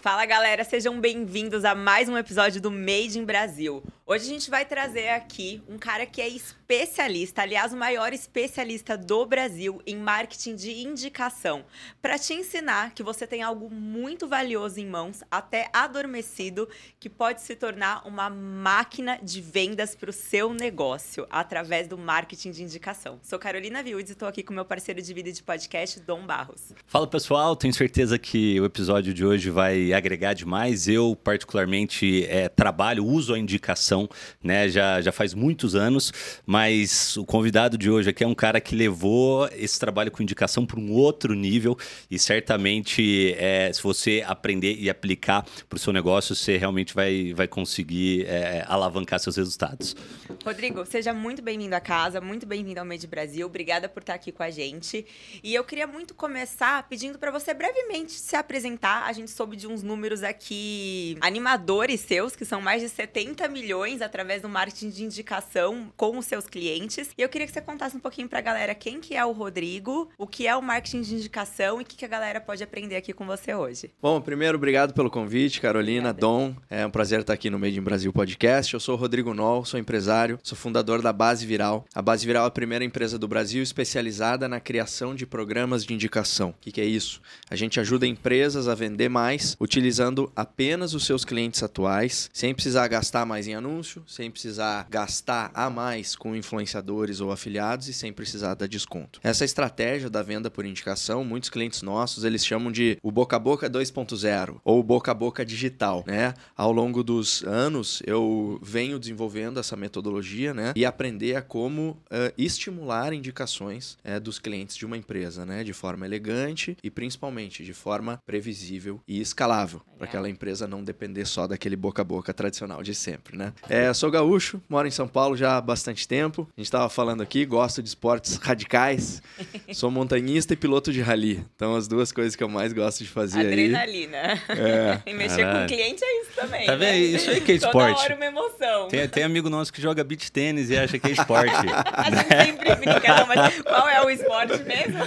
Fala galera, sejam bem-vindos a mais um episódio do Made in Brasil. Hoje a gente vai trazer aqui um cara que é especialista, aliás, o maior especialista do Brasil em marketing de indicação, para te ensinar que você tem algo muito valioso em mãos, até adormecido, que pode se tornar uma máquina de vendas para o seu negócio através do marketing de indicação. Sou Carolina Viúdes e estou aqui com meu parceiro de vida e de podcast, Dom Barros. Fala pessoal, tenho certeza que o episódio de hoje vai agregar demais. Eu, particularmente, é, trabalho, uso a indicação então, né? Já, já faz muitos anos, mas o convidado de hoje aqui é um cara que levou esse trabalho com indicação para um outro nível e certamente é, se você aprender e aplicar para o seu negócio, você realmente vai, vai conseguir é, alavancar seus resultados. Rodrigo, seja muito bem-vindo à casa, muito bem-vindo ao Made Brasil, obrigada por estar aqui com a gente. E eu queria muito começar pedindo para você brevemente se apresentar. A gente soube de uns números aqui animadores seus, que são mais de 70 milhões através do marketing de indicação com os seus clientes. E eu queria que você contasse um pouquinho para a galera quem que é o Rodrigo, o que é o marketing de indicação e o que, que a galera pode aprender aqui com você hoje. Bom, primeiro, obrigado pelo convite, Carolina, Obrigada. Dom. É um prazer estar aqui no Made in Brasil Podcast. Eu sou o Rodrigo Nol, sou empresário, sou fundador da Base Viral. A Base Viral é a primeira empresa do Brasil especializada na criação de programas de indicação. O que, que é isso? A gente ajuda empresas a vender mais utilizando apenas os seus clientes atuais, sem precisar gastar mais em anúncios anúncio, sem precisar gastar a mais com influenciadores ou afiliados e sem precisar dar desconto. Essa estratégia da venda por indicação, muitos clientes nossos, eles chamam de o boca a boca 2.0 ou boca a boca digital, né? Ao longo dos anos, eu venho desenvolvendo essa metodologia, né? E aprender a como uh, estimular indicações uh, dos clientes de uma empresa, né? De forma elegante e principalmente de forma previsível e escalável, para aquela empresa não depender só daquele boca a boca tradicional de sempre, né? É, sou gaúcho, moro em São Paulo já há bastante tempo. A gente estava falando aqui, gosto de esportes radicais. Sou montanhista e piloto de rally. Então, as duas coisas que eu mais gosto de fazer Adrenalina. É. e mexer Caralho. com cliente é isso também. Tá né? vendo? Isso aí que é esporte. Toda hora uma emoção. Tem, tem amigo nosso que joga beach tênis e acha que é esporte. a gente sempre brinca, não, mas qual é o esporte mesmo?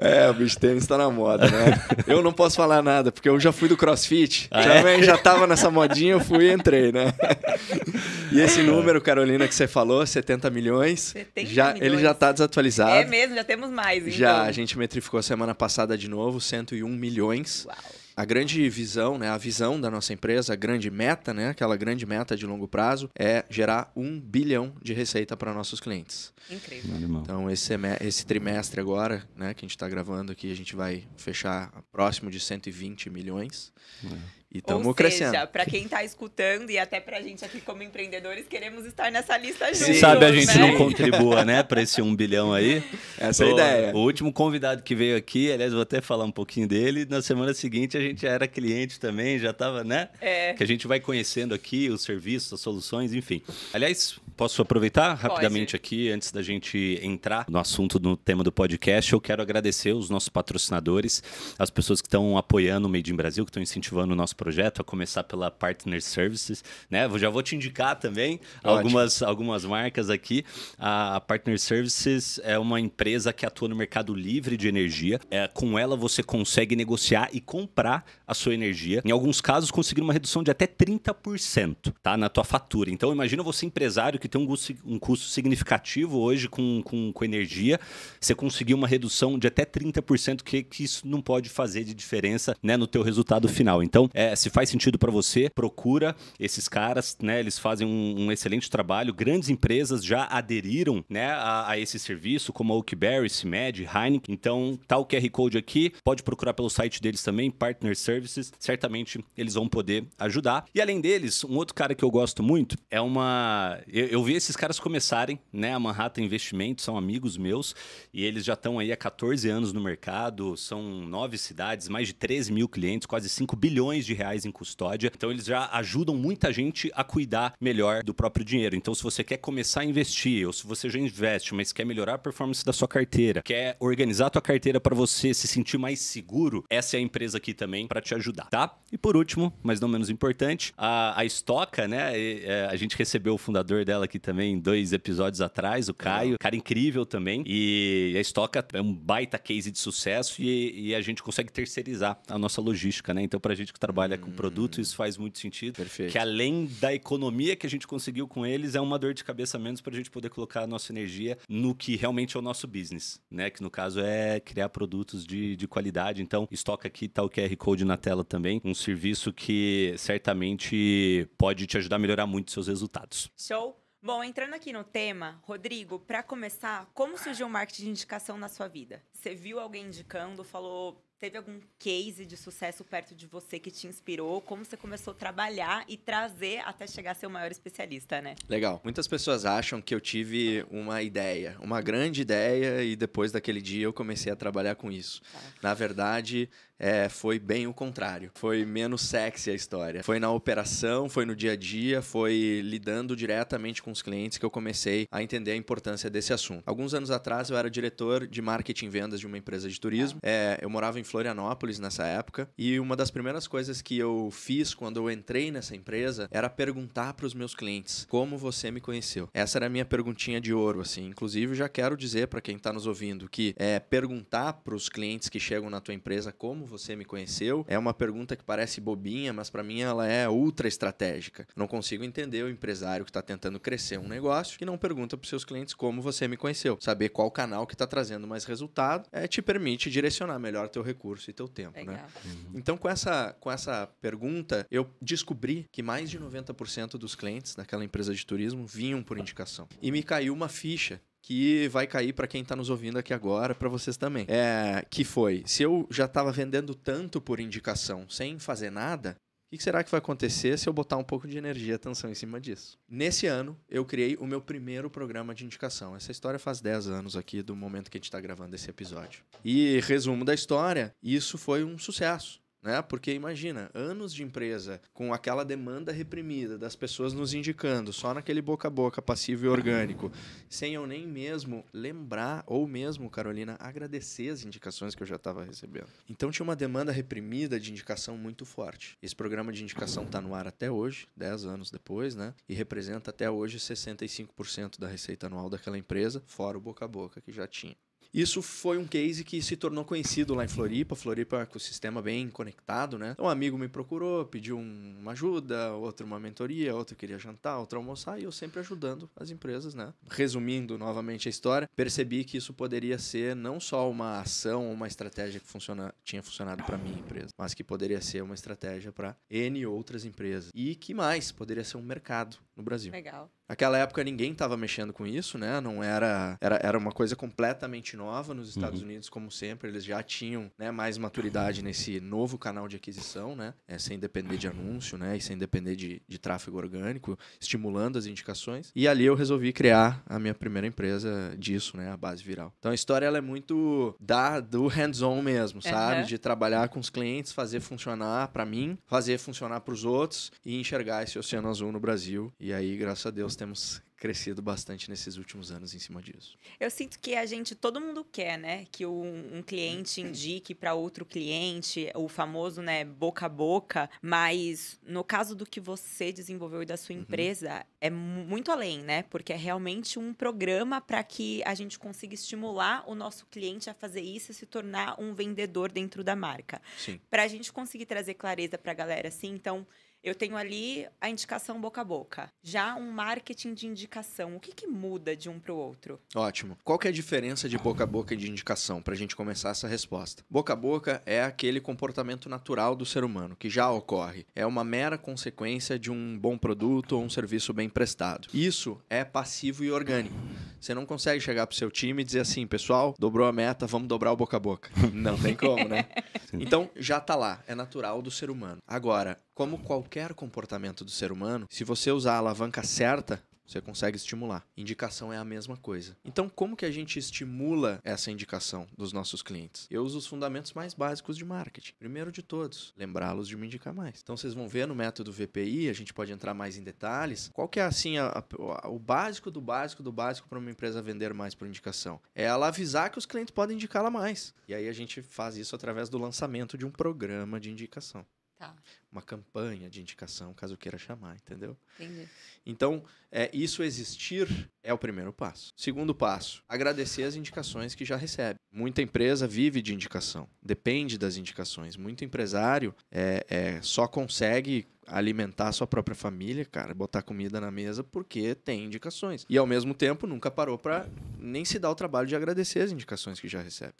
é, o beach tênis tá na moda, né? Eu não posso falar nada, porque eu já fui do crossfit. Ah, é? já tava nessa modinha, eu fui e entrei, né? e esse número, Carolina, que você falou, 70 milhões, 70 já, milhões. ele já está desatualizado. É mesmo, já temos mais. Então. Já, a gente metrificou semana passada de novo, 101 milhões. Uau. A grande visão, né, a visão da nossa empresa, a grande meta, né, aquela grande meta de longo prazo, é gerar um bilhão de receita para nossos clientes. Incrível. Então, esse, esse trimestre agora, né, que a gente está gravando aqui, a gente vai fechar próximo de 120 milhões. Uau. É. E estamos crescendo. Ou seja, para quem está escutando e até para a gente aqui como empreendedores, queremos estar nessa lista juntos. Quem sabe a gente né? não contribua, né, para esse um bilhão aí. Essa o, é a ideia. O último convidado que veio aqui, aliás, vou até falar um pouquinho dele. Na semana seguinte a gente já era cliente também, já estava, né? É. Que a gente vai conhecendo aqui os serviços, as soluções, enfim. Aliás, posso aproveitar rapidamente Pode. aqui antes da gente entrar no assunto do tema do podcast. Eu quero agradecer os nossos patrocinadores, as pessoas que estão apoiando o Made in Brasil, que estão incentivando o nosso projeto, a começar pela Partner Services, né? Já vou te indicar também algumas, algumas marcas aqui. A Partner Services é uma empresa que atua no mercado livre de energia. É, com ela você consegue negociar e comprar a sua energia. Em alguns casos, conseguir uma redução de até 30% tá? na tua fatura. Então, imagina você empresário que tem um custo, um custo significativo hoje com, com, com energia, você conseguir uma redução de até 30%, que, que isso não pode fazer de diferença né, no teu resultado final. Então, é, se faz sentido para você, procura esses caras, né? Eles fazem um, um excelente trabalho. Grandes empresas já aderiram né, a, a esse serviço, como a Oakberry, CIMED, Heineken. Então, tá o QR Code aqui. Pode procurar pelo site deles também, Partner Service Services, certamente eles vão poder ajudar. E além deles, um outro cara que eu gosto muito é uma. Eu, eu vi esses caras começarem, né? A Manhattan Investimentos são amigos meus e eles já estão aí há 14 anos no mercado, são nove cidades, mais de 13 mil clientes, quase 5 bilhões de reais em custódia. Então eles já ajudam muita gente a cuidar melhor do próprio dinheiro. Então, se você quer começar a investir, ou se você já investe, mas quer melhorar a performance da sua carteira, quer organizar a tua carteira para você se sentir mais seguro, essa é a empresa aqui também para te ajudar, tá? E por último, mas não menos importante, a, a Estoca, né? E, é, a gente recebeu o fundador dela aqui também dois episódios atrás, o Caio, cara incrível também. E a Estoca é um baita case de sucesso e, e a gente consegue terceirizar a nossa logística, né? Então, pra gente que trabalha hum. com produto, hum. isso faz muito sentido. Perfeito. Que além da economia que a gente conseguiu com eles, é uma dor de cabeça menos pra gente poder colocar a nossa energia no que realmente é o nosso business, né? Que no caso é criar produtos de, de qualidade. Então, estoca aqui, tá o QR Code na tela também, um serviço que certamente pode te ajudar a melhorar muito seus resultados. Show! Bom, entrando aqui no tema, Rodrigo, para começar, como surgiu o marketing de indicação na sua vida? Você viu alguém indicando, falou, teve algum case de sucesso perto de você que te inspirou? Como você começou a trabalhar e trazer até chegar a ser o maior especialista, né? Legal. Muitas pessoas acham que eu tive uma ideia, uma grande ideia, e depois daquele dia eu comecei a trabalhar com isso. Tá. Na verdade, é, foi bem o contrário. Foi menos sexy a história. Foi na operação, foi no dia a dia, foi lidando diretamente com os clientes que eu comecei a entender a importância desse assunto. Alguns anos atrás eu era diretor de marketing e vendas de uma empresa de turismo. É, eu morava em Florianópolis nessa época e uma das primeiras coisas que eu fiz quando eu entrei nessa empresa era perguntar para os meus clientes como você me conheceu. Essa era a minha perguntinha de ouro, assim. Inclusive já quero dizer para quem está nos ouvindo que é perguntar para os clientes que chegam na tua empresa como você me conheceu? É uma pergunta que parece bobinha, mas para mim ela é ultra estratégica. Não consigo entender o empresário que está tentando crescer um negócio que não pergunta para seus clientes como você me conheceu. Saber qual canal que está trazendo mais resultado é, te permite direcionar melhor teu recurso e teu tempo, né? Uhum. Então, com essa, com essa pergunta, eu descobri que mais de 90% dos clientes daquela empresa de turismo vinham por indicação. E me caiu uma ficha que vai cair para quem está nos ouvindo aqui agora, para vocês também. É, que foi, se eu já estava vendendo tanto por indicação sem fazer nada, o que será que vai acontecer se eu botar um pouco de energia e atenção em cima disso? Nesse ano, eu criei o meu primeiro programa de indicação. Essa história faz 10 anos aqui do momento que a gente está gravando esse episódio. E, resumo da história, isso foi um sucesso né? Porque imagina, anos de empresa com aquela demanda reprimida, das pessoas nos indicando, só naquele boca a boca passivo e orgânico, sem eu nem mesmo lembrar ou mesmo, Carolina, agradecer as indicações que eu já estava recebendo. Então tinha uma demanda reprimida de indicação muito forte. Esse programa de indicação está no ar até hoje, 10 anos depois, né? E representa até hoje 65% da receita anual daquela empresa, fora o boca a boca que já tinha. Isso foi um case que se tornou conhecido lá em Floripa. Floripa é um ecossistema bem conectado, né? Um amigo me procurou, pediu uma ajuda, outro uma mentoria, outro queria jantar, outro almoçar, e eu sempre ajudando as empresas, né? Resumindo novamente a história, percebi que isso poderia ser não só uma ação, uma estratégia que funciona, tinha funcionado para minha empresa, mas que poderia ser uma estratégia para N outras empresas. E que mais? Poderia ser um mercado no Brasil. Legal. Naquela época ninguém estava mexendo com isso, né? Não era, era era uma coisa completamente nova nos Estados uhum. Unidos, como sempre, eles já tinham, né, mais maturidade nesse novo canal de aquisição, né? É, sem depender de anúncio, né, e sem depender de, de tráfego orgânico, estimulando as indicações. E ali eu resolvi criar a minha primeira empresa disso, né, a base viral. Então a história ela é muito da do hands-on mesmo, sabe? Uhum. De trabalhar com os clientes, fazer funcionar para mim, fazer funcionar para os outros e enxergar esse oceano azul no Brasil. E aí, graças a Deus, temos crescido bastante nesses últimos anos em cima disso. Eu sinto que a gente, todo mundo quer, né? Que um, um cliente indique para outro cliente, o famoso, né, boca a boca. Mas no caso do que você desenvolveu e da sua uhum. empresa, uhum. é muito além, né? Porque é realmente um programa para que a gente consiga estimular o nosso cliente a fazer isso e se tornar um vendedor dentro da marca. Para a gente conseguir trazer clareza para a galera, assim, então eu tenho ali a indicação boca a boca. Já um marketing de indicação. O que, que muda de um para o outro? Ótimo. Qual que é a diferença de boca a boca e de indicação? Para a gente começar essa resposta. Boca a boca é aquele comportamento natural do ser humano, que já ocorre. É uma mera consequência de um bom produto ou um serviço bem prestado. Isso é passivo e orgânico. Você não consegue chegar para o seu time e dizer assim, pessoal, dobrou a meta, vamos dobrar o boca a boca. Não tem como, né? Então, já está lá. É natural do ser humano. Agora, como qualquer comportamento do ser humano, se você usar a alavanca certa, você consegue estimular. Indicação é a mesma coisa. Então, como que a gente estimula essa indicação dos nossos clientes? Eu uso os fundamentos mais básicos de marketing. Primeiro de todos, lembrá-los de me indicar mais. Então, vocês vão ver no método VPI, a gente pode entrar mais em detalhes. Qual que é, assim, a, a, o básico do básico do básico para uma empresa vender mais por indicação? É ela avisar que os clientes podem indicá-la mais. E aí a gente faz isso através do lançamento de um programa de indicação. Tá uma campanha de indicação, caso queira chamar, entendeu? Entendi. Então, é, isso existir é o primeiro passo. Segundo passo, agradecer as indicações que já recebe. Muita empresa vive de indicação, depende das indicações. Muito empresário é, é só consegue alimentar sua própria família, cara, botar comida na mesa porque tem indicações. E ao mesmo tempo nunca parou para nem se dar o trabalho de agradecer as indicações que já recebe.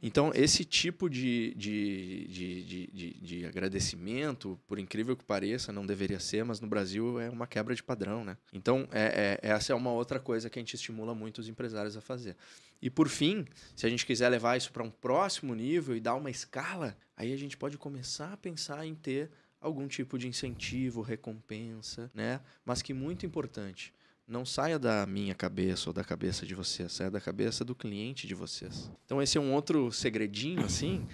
Então, esse tipo de, de, de, de, de agradecimento por incrível que pareça, não deveria ser, mas no Brasil é uma quebra de padrão, né? Então, é, é, essa é uma outra coisa que a gente estimula muito os empresários a fazer. E por fim, se a gente quiser levar isso para um próximo nível e dar uma escala, aí a gente pode começar a pensar em ter algum tipo de incentivo, recompensa, né? Mas que muito importante, não saia da minha cabeça ou da cabeça de vocês, saia da cabeça do cliente de vocês. Então esse é um outro segredinho assim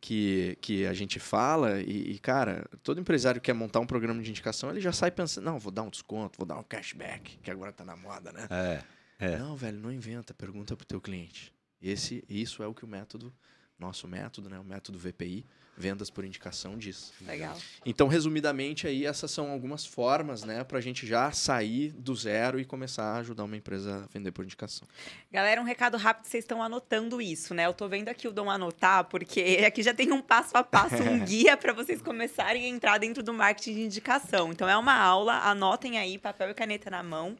que, que a gente fala e, e, cara, todo empresário que quer montar um programa de indicação, ele já sai pensando, não, vou dar um desconto, vou dar um cashback, que agora tá na moda, né? É, é. Não, velho, não inventa, pergunta pro teu cliente. Esse, isso é o que o método, nosso método, né, o método VPI, vendas por indicação disso. Legal. Então, resumidamente, aí essas são algumas formas, né, para a gente já sair do zero e começar a ajudar uma empresa a vender por indicação. Galera, um recado rápido, vocês estão anotando isso, né? Eu tô vendo aqui o Dom anotar, porque aqui já tem um passo a passo, um guia para vocês começarem a entrar dentro do marketing de indicação. Então, é uma aula, anotem aí, papel e caneta na mão.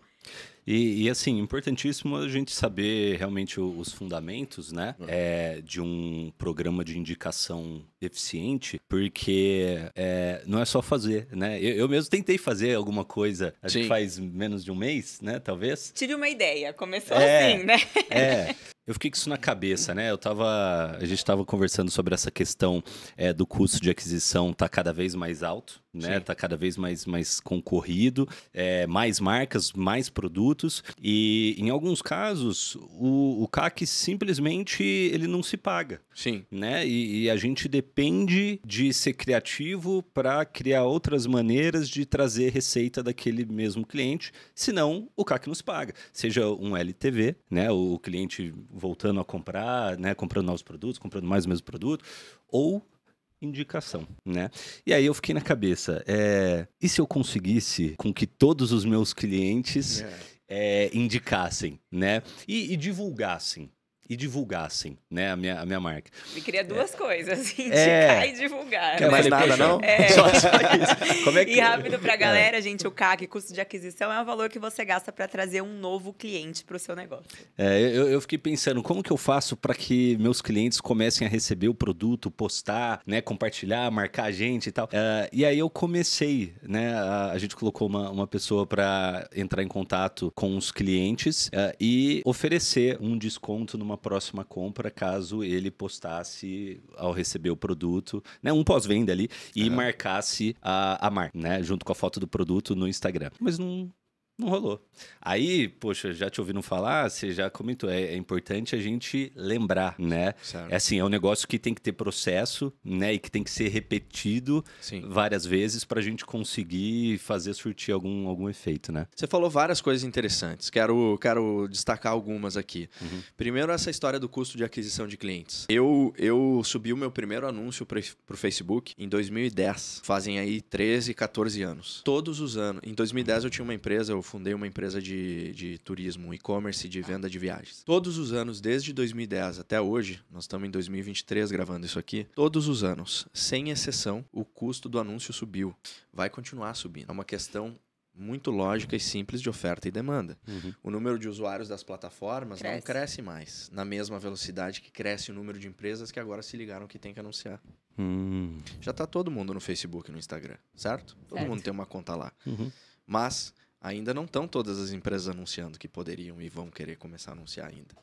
E, e, assim, importantíssimo a gente saber realmente os fundamentos, né? Uhum. É, de um programa de indicação eficiente, porque é, não é só fazer, né? Eu, eu, mesmo tentei fazer alguma coisa, acho que faz menos de um mês, né? Talvez. Tive uma ideia, começou é, assim, né? É. Eu fiquei com isso na cabeça, né? Eu tava, a gente estava conversando sobre essa questão é, do custo de aquisição tá cada vez mais alto, né? Sim. Tá cada vez mais, mais concorrido, é, mais marcas, mais produtos e em alguns casos o, o CAC simplesmente ele não se paga. Sim. Né? E, e a gente depende de ser criativo para criar outras maneiras de trazer receita daquele mesmo cliente, senão o CAC nos paga. Seja um LTV, né? O, o cliente voltando a comprar, né? Comprando novos produtos, comprando mais o mesmo produto, ou indicação, né? E aí eu fiquei na cabeça, é, e se eu conseguisse com que todos os meus clientes é. É, indicassem, né? E, e divulgassem, e divulgassem, né, a minha, a minha marca. Me queria duas é. coisas, assim, é. indicar é. e divulgar. Quer mais nada, não? É. Só, só isso. Como é que... E rápido para a é. galera, é. gente, o CAC, custo de aquisição, é um valor que você gasta para trazer um novo cliente para o seu negócio. É, eu, eu fiquei pensando, como que eu faço para que meus clientes comecem a receber o produto, postar, né, compartilhar, marcar a gente e tal. Uh, e aí eu comecei, né, a, a gente colocou uma, uma pessoa para entrar em contato com os clientes uh, e oferecer um desconto numa uma próxima compra caso ele postasse ao receber o produto, né, um pós-venda ali e é. marcasse a, a marca, né, junto com a foto do produto no Instagram. Mas não não rolou. Aí, poxa, já te ouvindo falar, você já comentou, é, é importante a gente lembrar, né? Certo. É assim, é um negócio que tem que ter processo, né? E que tem que ser repetido Sim. várias vezes para a gente conseguir fazer surtir algum, algum efeito, né? Você falou várias coisas interessantes. Quero, quero destacar algumas aqui. Uhum. Primeiro, essa história do custo de aquisição de clientes. Eu, eu subi o meu primeiro anúncio para o Facebook em 2010. Fazem aí 13, 14 anos. Todos os anos. Em 2010 eu tinha uma empresa, eu fundei uma empresa de, de turismo, e-commerce e de tá. venda de viagens. Todos os anos, desde 2010 até hoje, nós estamos em 2023 gravando isso aqui, todos os anos, sem exceção, o custo do anúncio subiu. Vai continuar subindo. É uma questão muito lógica e simples de oferta e demanda. Uhum. O número de usuários das plataformas cresce. não cresce mais na mesma velocidade que cresce o número de empresas que agora se ligaram que tem que anunciar. Hum. Já está todo mundo no Facebook, no Instagram, certo? Todo certo. mundo tem uma conta lá. Uhum. Mas ainda não estão todas as empresas anunciando que poderiam e vão querer começar a anunciar ainda.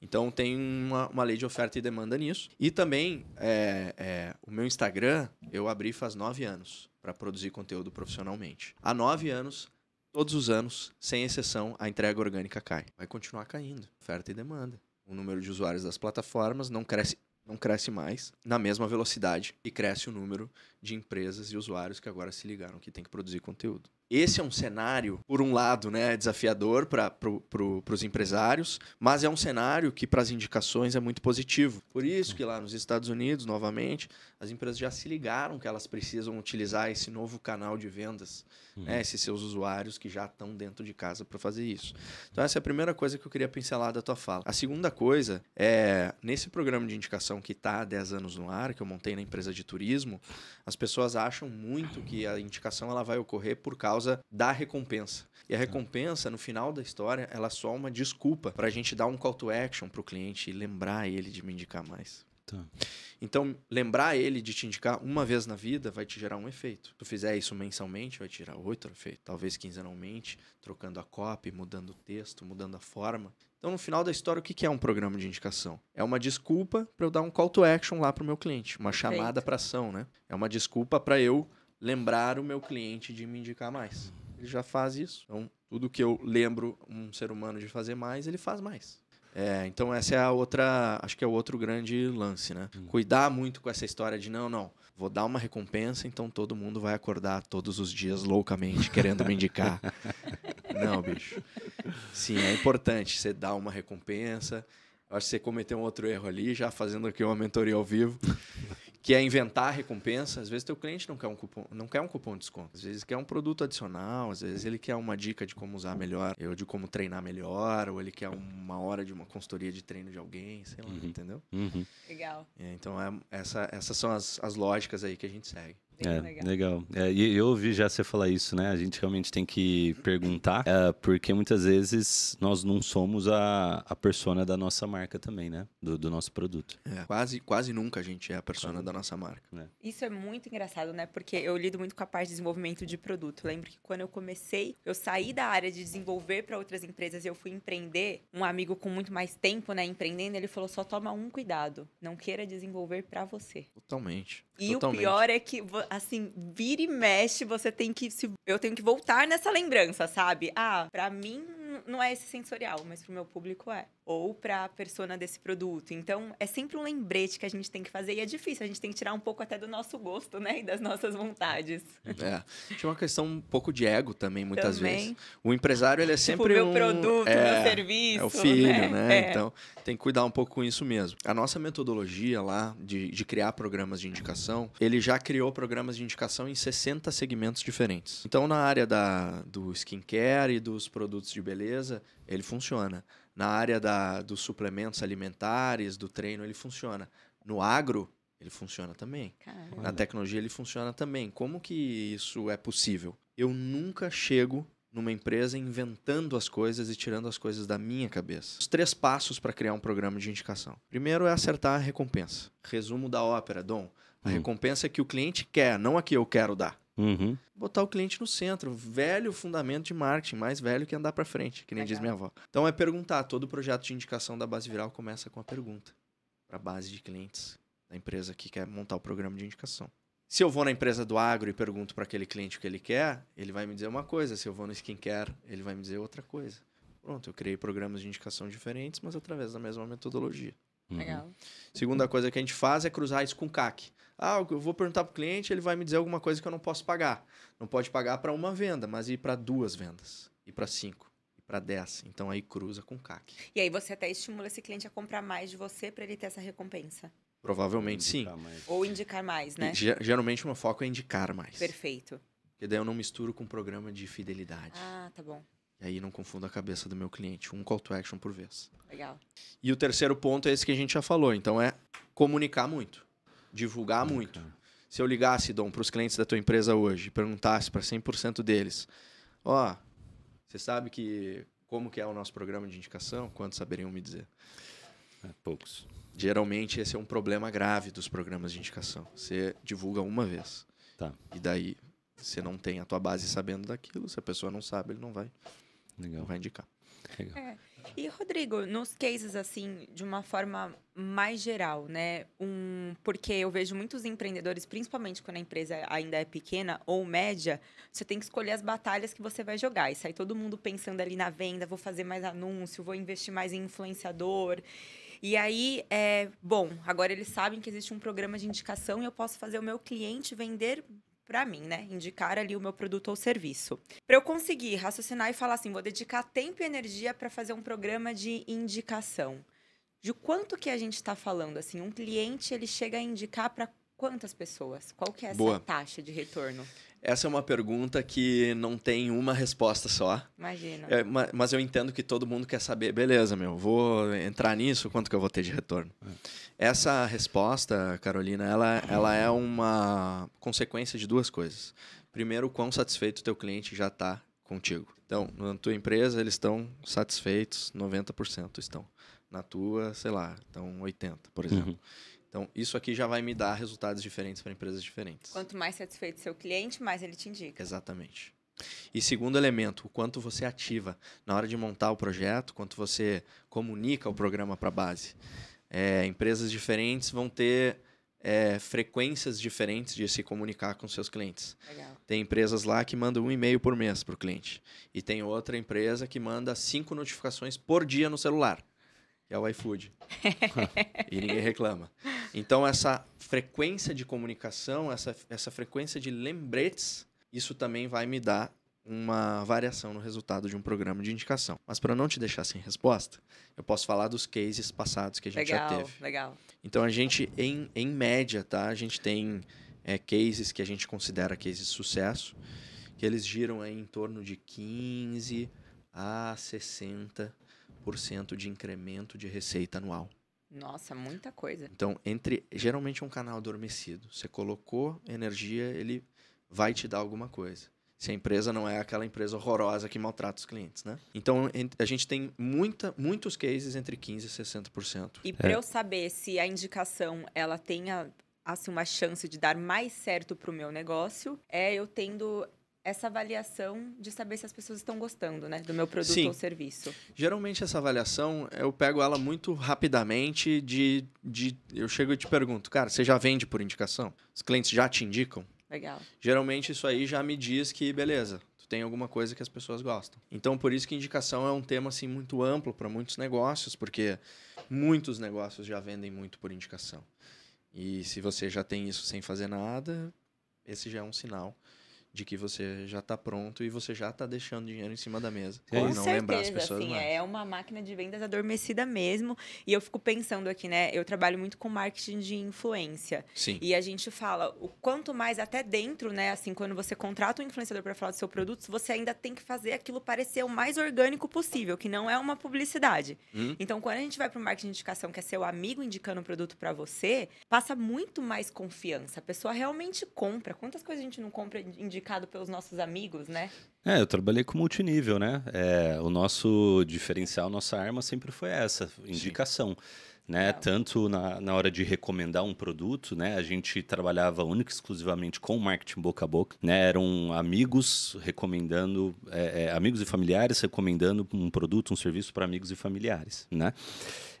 Então tem uma, uma lei de oferta e demanda nisso. E também é, é, o meu Instagram eu abri faz nove anos para produzir conteúdo profissionalmente. Há nove anos todos os anos, sem exceção, a entrega orgânica cai. Vai continuar caindo, oferta e demanda. O número de usuários das plataformas não cresce, não cresce mais na mesma velocidade e cresce o número de empresas e usuários que agora se ligaram que tem que produzir conteúdo. Esse é um cenário, por um lado, né, desafiador para pro, pro, os empresários, mas é um cenário que para as indicações é muito positivo. Por isso que lá nos Estados Unidos, novamente, as empresas já se ligaram que elas precisam utilizar esse novo canal de vendas, uhum. né, esses seus usuários que já estão dentro de casa para fazer isso. Então essa é a primeira coisa que eu queria pincelar da tua fala. A segunda coisa é nesse programa de indicação que está há 10 anos no ar, que eu montei na empresa de turismo, as pessoas acham muito que a indicação ela vai ocorrer por causa causa da recompensa. E a tá. recompensa, no final da história, ela é só uma desculpa para a gente dar um call to action para o cliente e lembrar ele de me indicar mais. Tá. Então, lembrar ele de te indicar uma vez na vida vai te gerar um efeito. Se tu fizer isso mensalmente, vai te gerar outro efeito. Talvez quinzenalmente, trocando a copy, mudando o texto, mudando a forma. Então, no final da história, o que é um programa de indicação? É uma desculpa para eu dar um call to action lá para o meu cliente, uma Perfeito. chamada para ação, né? É uma desculpa para eu lembrar o meu cliente de me indicar mais. Ele já faz isso. Então, tudo que eu lembro um ser humano de fazer mais, ele faz mais. É, então essa é a outra, acho que é o outro grande lance, né? Hum. Cuidar muito com essa história de não, não, vou dar uma recompensa, então todo mundo vai acordar todos os dias loucamente querendo me indicar. não, bicho. Sim, é importante você dar uma recompensa. acho que você cometeu um outro erro ali, já fazendo aqui uma mentoria ao vivo que é inventar recompensa. Às vezes teu cliente não quer um cupom, não quer um cupom de desconto. Às vezes quer um produto adicional, às vezes ele quer uma dica de como usar melhor, ou de como treinar melhor, ou ele quer uma hora de uma consultoria de treino de alguém, sei lá, uhum. entendeu? Uhum. Legal. É, então é, essa, essas são as, as lógicas aí que a gente segue. É, legal. legal. É, e eu ouvi já você falar isso, né? A gente realmente tem que perguntar, é, porque muitas vezes nós não somos a, a persona da nossa marca também, né? Do, do nosso produto. É, quase, quase nunca a gente é a persona claro. da nossa marca. Né? Isso é muito engraçado, né? Porque eu lido muito com a parte de desenvolvimento de produto. Lembro que quando eu comecei, eu saí da área de desenvolver para outras empresas e eu fui empreender. Um amigo com muito mais tempo, né, empreendendo, ele falou: só toma um cuidado, não queira desenvolver para você. Totalmente. E Totalmente. o pior é que, assim, vira e mexe, você tem que. Se, eu tenho que voltar nessa lembrança, sabe? Ah, pra mim não é esse sensorial, mas para o meu público é. Ou para a persona desse produto. Então, é sempre um lembrete que a gente tem que fazer e é difícil, a gente tem que tirar um pouco até do nosso gosto, né? E das nossas vontades. É. Tinha uma questão um pouco de ego também, muitas também. vezes. O empresário, ele é tipo, sempre. Tipo, um... meu produto, é, meu serviço. É o filho, né? né? É. Então, tem que cuidar um pouco com isso mesmo. A nossa metodologia lá de, de criar programas de indicação, ele já criou programas de indicação em 60 segmentos diferentes. Então, na área da, do skincare e dos produtos de beleza, beleza, ele funciona. Na área da, dos suplementos alimentares, do treino, ele funciona. No agro, ele funciona também. Caramba. Na tecnologia, ele funciona também. Como que isso é possível? Eu nunca chego numa empresa inventando as coisas e tirando as coisas da minha cabeça. Os três passos para criar um programa de indicação. Primeiro é acertar a recompensa. Resumo da ópera, Dom. A hum. recompensa é que o cliente quer, não a que eu quero dar. Uhum. Botar o cliente no centro. Velho fundamento de marketing, mais velho que andar para frente, que nem Legal. diz minha avó. Então é perguntar. Todo projeto de indicação da base viral começa com a pergunta para a base de clientes da empresa que quer montar o programa de indicação. Se eu vou na empresa do agro e pergunto para aquele cliente o que ele quer, ele vai me dizer uma coisa. Se eu vou no skincare, ele vai me dizer outra coisa. Pronto, eu criei programas de indicação diferentes, mas através da mesma metodologia. Legal. Uhum. Segunda coisa que a gente faz é cruzar isso com CAC. Ah, eu vou perguntar para o cliente, ele vai me dizer alguma coisa que eu não posso pagar. Não pode pagar para uma venda, mas ir para duas vendas, ir para cinco, ir para dez. Então aí cruza com CAC. E aí você até estimula esse cliente a comprar mais de você para ele ter essa recompensa. Provavelmente sim. Mais. Ou indicar mais, né? E, geralmente o meu foco é indicar mais. Perfeito. Porque daí eu não misturo com o programa de fidelidade. Ah, tá bom aí não confunda a cabeça do meu cliente. Um call to action por vez. Legal. E o terceiro ponto é esse que a gente já falou. Então é comunicar muito, divulgar okay. muito. Se eu ligasse, Dom, para os clientes da tua empresa hoje e perguntasse para 100% deles, ó, oh, você sabe que como que é o nosso programa de indicação? Quantos saberiam me dizer? É, poucos. Geralmente esse é um problema grave dos programas de indicação. Você divulga uma vez. Tá. E daí você não tem a tua base sabendo daquilo. Se a pessoa não sabe, ele não vai Legal. Vai indicar. Legal. É. E, Rodrigo, nos cases, assim, de uma forma mais geral, né? Um, porque eu vejo muitos empreendedores, principalmente quando a empresa ainda é pequena ou média, você tem que escolher as batalhas que você vai jogar. E sai todo mundo pensando ali na venda, vou fazer mais anúncio, vou investir mais em influenciador. E aí, é, bom, agora eles sabem que existe um programa de indicação e eu posso fazer o meu cliente vender para mim, né? Indicar ali o meu produto ou serviço. Para eu conseguir raciocinar e falar assim, vou dedicar tempo e energia para fazer um programa de indicação. De quanto que a gente está falando? Assim, um cliente ele chega a indicar para quantas pessoas? Qual que é essa Boa. taxa de retorno? Essa é uma pergunta que não tem uma resposta só. Imagina. É, mas eu entendo que todo mundo quer saber, beleza, meu, vou entrar nisso, quanto que eu vou ter de retorno? É. Essa resposta, Carolina, ela, ela é uma consequência de duas coisas. Primeiro, quão satisfeito o teu cliente já está contigo. Então, na tua empresa, eles estão satisfeitos, 90% estão. Na tua, sei lá, estão 80%, por exemplo. Uhum. Então, isso aqui já vai me dar resultados diferentes para empresas diferentes. Quanto mais satisfeito seu cliente, mais ele te indica. Exatamente. E segundo elemento, o quanto você ativa na hora de montar o projeto, quanto você comunica o programa para a base. É, empresas diferentes vão ter é, frequências diferentes de se comunicar com seus clientes. Legal. Tem empresas lá que mandam um e-mail por mês para o cliente. E tem outra empresa que manda cinco notificações por dia no celular é o iFood. e ninguém reclama. Então, essa frequência de comunicação, essa, essa frequência de lembretes, isso também vai me dar uma variação no resultado de um programa de indicação. Mas para não te deixar sem resposta, eu posso falar dos cases passados que a gente legal, já teve. Legal. Então a gente, em, em média, tá? A gente tem é, cases que a gente considera cases de sucesso, que eles giram aí em torno de 15 a 60 de incremento de receita anual. Nossa, muita coisa. Então, entre geralmente é um canal adormecido, você colocou energia, ele vai te dar alguma coisa. Se a empresa não é aquela empresa horrorosa que maltrata os clientes, né? Então, a gente tem muita, muitos cases entre 15 e 60%. E para é. eu saber se a indicação ela tem a, assim uma chance de dar mais certo para o meu negócio, é eu tendo essa avaliação de saber se as pessoas estão gostando né, do meu produto Sim. ou serviço. Geralmente essa avaliação, eu pego ela muito rapidamente de, de... Eu chego e te pergunto, cara, você já vende por indicação? Os clientes já te indicam? Legal. Geralmente isso aí já me diz que, beleza, tu tem alguma coisa que as pessoas gostam. Então, por isso que indicação é um tema assim, muito amplo para muitos negócios, porque muitos negócios já vendem muito por indicação. E se você já tem isso sem fazer nada, esse já é um sinal de que você já está pronto e você já está deixando dinheiro em cima da mesa. Com e não certeza, lembrar as pessoas assim, é uma máquina de vendas adormecida mesmo. E eu fico pensando aqui, né? Eu trabalho muito com marketing de influência. Sim. E a gente fala, o quanto mais até dentro, né? Assim, quando você contrata um influenciador para falar do seu produto, você ainda tem que fazer aquilo parecer o mais orgânico possível, que não é uma publicidade. Hum. Então, quando a gente vai para o marketing de indicação, que é seu amigo indicando o produto para você, passa muito mais confiança. A pessoa realmente compra. Quantas coisas a gente não compra indicando indicado pelos nossos amigos, né? É, eu trabalhei com multinível, né? É, o nosso diferencial, nossa arma sempre foi essa, indicação. Né? Tanto na, na hora de recomendar um produto, né? A gente trabalhava única e exclusivamente com marketing boca a boca, né? Eram amigos recomendando, é, é, amigos e familiares recomendando um produto, um serviço para amigos e familiares, né?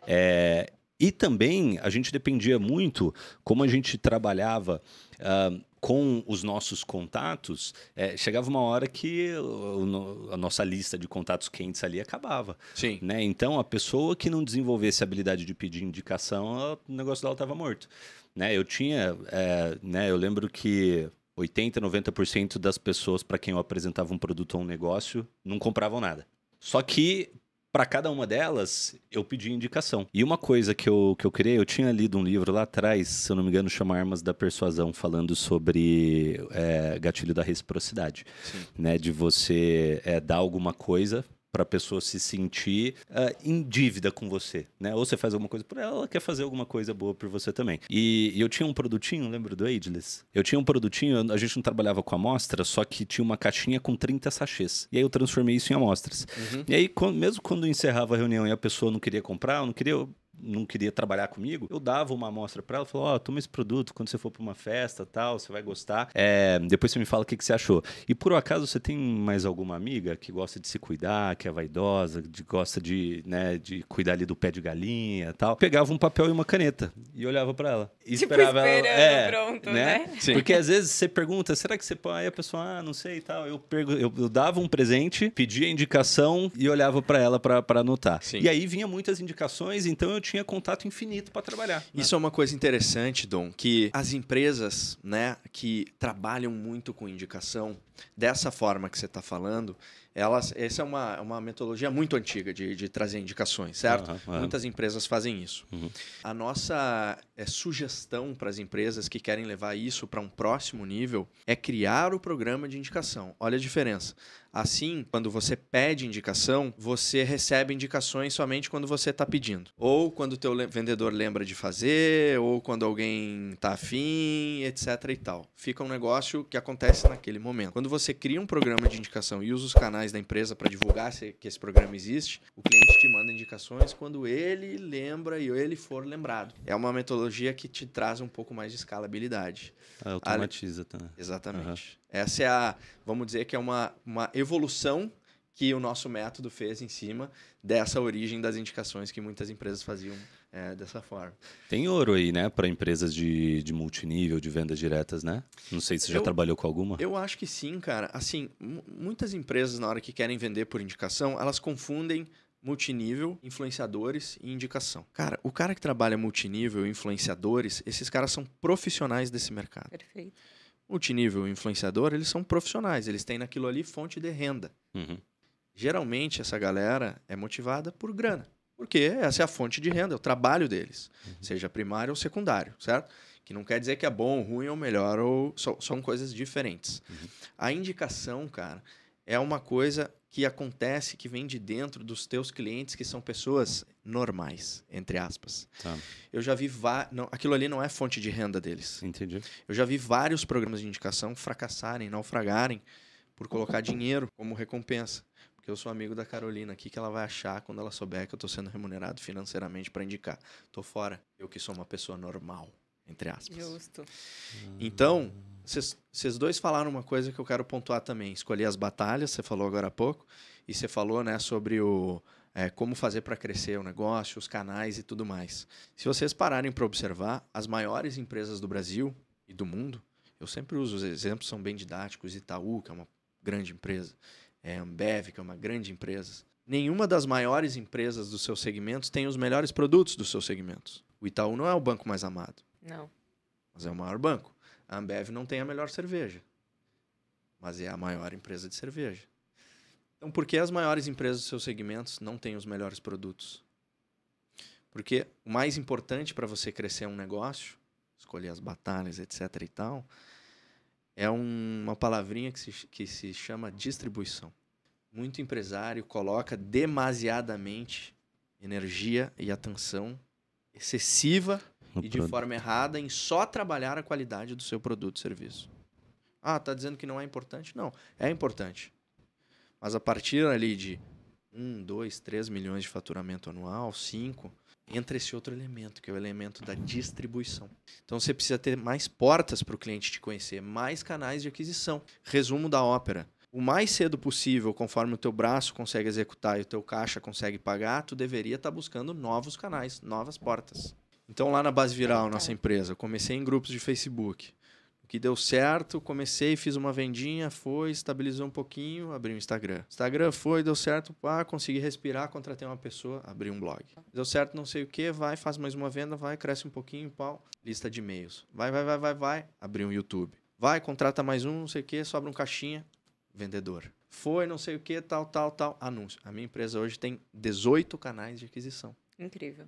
É, e também a gente dependia muito como a gente trabalhava. Uh, com os nossos contatos, é, chegava uma hora que o, o, a nossa lista de contatos quentes ali acabava. Sim. Né? Então, a pessoa que não desenvolvesse a habilidade de pedir indicação, ela, o negócio dela estava morto. Né? Eu tinha, é, né, eu lembro que 80, 90% das pessoas para quem eu apresentava um produto ou um negócio não compravam nada. Só que para cada uma delas, eu pedi indicação. E uma coisa que eu, que eu criei, eu tinha lido um livro lá atrás, se eu não me engano, chama Armas da Persuasão, falando sobre é, gatilho da reciprocidade. Sim. Né, de você é, dar alguma coisa para a pessoa se sentir uh, em dívida com você, né? Ou você faz alguma coisa por ela, ela quer fazer alguma coisa boa por você também. E, e eu tinha um produtinho, lembra do Ageless? Eu tinha um produtinho, a gente não trabalhava com amostra, só que tinha uma caixinha com 30 sachês. E aí eu transformei isso em amostras. Uhum. E aí, quando, mesmo quando encerrava a reunião e a pessoa não queria comprar, não queria, eu não queria trabalhar comigo, eu dava uma amostra para ela, falou ó, oh, toma esse produto quando você for para uma festa, tal, você vai gostar. É, depois você me fala o que, que você achou. E por um acaso você tem mais alguma amiga que gosta de se cuidar, que é vaidosa, que gosta de, né, de cuidar ali do pé de galinha, tal? Pegava um papel e uma caneta e olhava para ela. E tipo, esperava esperando ela, é, pronto, né? né? Porque às vezes você pergunta, será que você põe Aí a pessoa, ah, não sei e tal. Eu, pergu... eu, eu dava um presente, pedia indicação e olhava para ela para anotar. Sim. E aí vinha muitas indicações, então eu tinha tinha contato infinito para trabalhar. Né? Isso é uma coisa interessante, Dom, que as empresas né, que trabalham muito com indicação, dessa forma que você está falando, elas, essa é uma, uma metodologia muito antiga de, de trazer indicações, certo? Uhum, uhum. Muitas empresas fazem isso. Uhum. A nossa é, sugestão para as empresas que querem levar isso para um próximo nível é criar o programa de indicação. Olha a diferença. Assim, quando você pede indicação, você recebe indicações somente quando você está pedindo. Ou quando o teu vendedor lembra de fazer, ou quando alguém está afim, etc e tal. Fica um negócio que acontece naquele momento. Quando você cria um programa de indicação e usa os canais da empresa para divulgar que esse programa existe, o cliente te manda indicações quando ele lembra e ele for lembrado. É uma metodologia que te traz um pouco mais de escalabilidade. Ah, automatiza também. Tá? Exatamente. Uhum. Essa é a, vamos dizer que é uma, uma evolução que o nosso método fez em cima dessa origem das indicações que muitas empresas faziam é, dessa forma. Tem ouro aí, né, para empresas de, de multinível, de vendas diretas, né? Não sei se você eu, já trabalhou com alguma. Eu acho que sim, cara. Assim, muitas empresas, na hora que querem vender por indicação, elas confundem multinível, influenciadores e indicação. Cara, o cara que trabalha multinível, influenciadores, esses caras são profissionais desse mercado. Perfeito multinível, influenciador, eles são profissionais, eles têm naquilo ali fonte de renda. Uhum. Geralmente essa galera é motivada por grana, porque essa é a fonte de renda, é o trabalho deles, uhum. seja primário ou secundário, certo? Que não quer dizer que é bom, ruim ou melhor, ou são, são coisas diferentes. Uhum. A indicação, cara, é uma coisa que acontece, que vem de dentro dos teus clientes, que são pessoas normais, entre aspas. Tá. Eu já vi. vários, aquilo ali não é fonte de renda deles. Entendi. Eu já vi vários programas de indicação fracassarem, naufragarem, por colocar dinheiro como recompensa. Porque eu sou amigo da Carolina aqui, que ela vai achar quando ela souber que eu estou sendo remunerado financeiramente para indicar. Tô fora. Eu que sou uma pessoa normal. Entre aspas. Justo. Então, vocês dois falaram uma coisa que eu quero pontuar também. Escolher as batalhas, você falou agora há pouco, e você falou né, sobre o é, como fazer para crescer o negócio, os canais e tudo mais. Se vocês pararem para observar, as maiores empresas do Brasil e do mundo, eu sempre uso os exemplos, são bem didáticos, Itaú, que é uma grande empresa, é, Ambev, que é uma grande empresa. Nenhuma das maiores empresas dos seus segmentos tem os melhores produtos dos seus segmentos. O Itaú não é o banco mais amado. Não. Mas é o maior banco. A Ambev não tem a melhor cerveja, mas é a maior empresa de cerveja. Então, por que as maiores empresas dos seus segmentos não têm os melhores produtos? Porque o mais importante para você crescer um negócio, escolher as batalhas, etc. e tal, é um, uma palavrinha que se, que se chama distribuição. Muito empresário coloca demasiadamente energia e atenção excessiva e produto. de forma errada em só trabalhar a qualidade do seu produto e serviço. Ah, tá dizendo que não é importante? Não, é importante. Mas a partir ali de 1, 2, 3 milhões de faturamento anual, 5, entra esse outro elemento, que é o elemento da distribuição. Então você precisa ter mais portas para o cliente te conhecer, mais canais de aquisição. Resumo da ópera. O mais cedo possível, conforme o teu braço consegue executar e o teu caixa consegue pagar, tu deveria estar tá buscando novos canais, novas portas. Então, lá na Base Viral, então, nossa tá. empresa, comecei em grupos de Facebook. O que deu certo, comecei, fiz uma vendinha, foi, estabilizou um pouquinho, abri um Instagram. Instagram foi, deu certo, ah, consegui respirar, contratei uma pessoa, abri um blog. Deu certo, não sei o que, vai, faz mais uma venda, vai, cresce um pouquinho, pau. Lista de e-mails. Vai, vai, vai, vai, vai, abri um YouTube. Vai, contrata mais um, não sei o que, sobra um caixinha, vendedor. Foi, não sei o que, tal, tal, tal, anúncio. A minha empresa hoje tem 18 canais de aquisição. Incrível.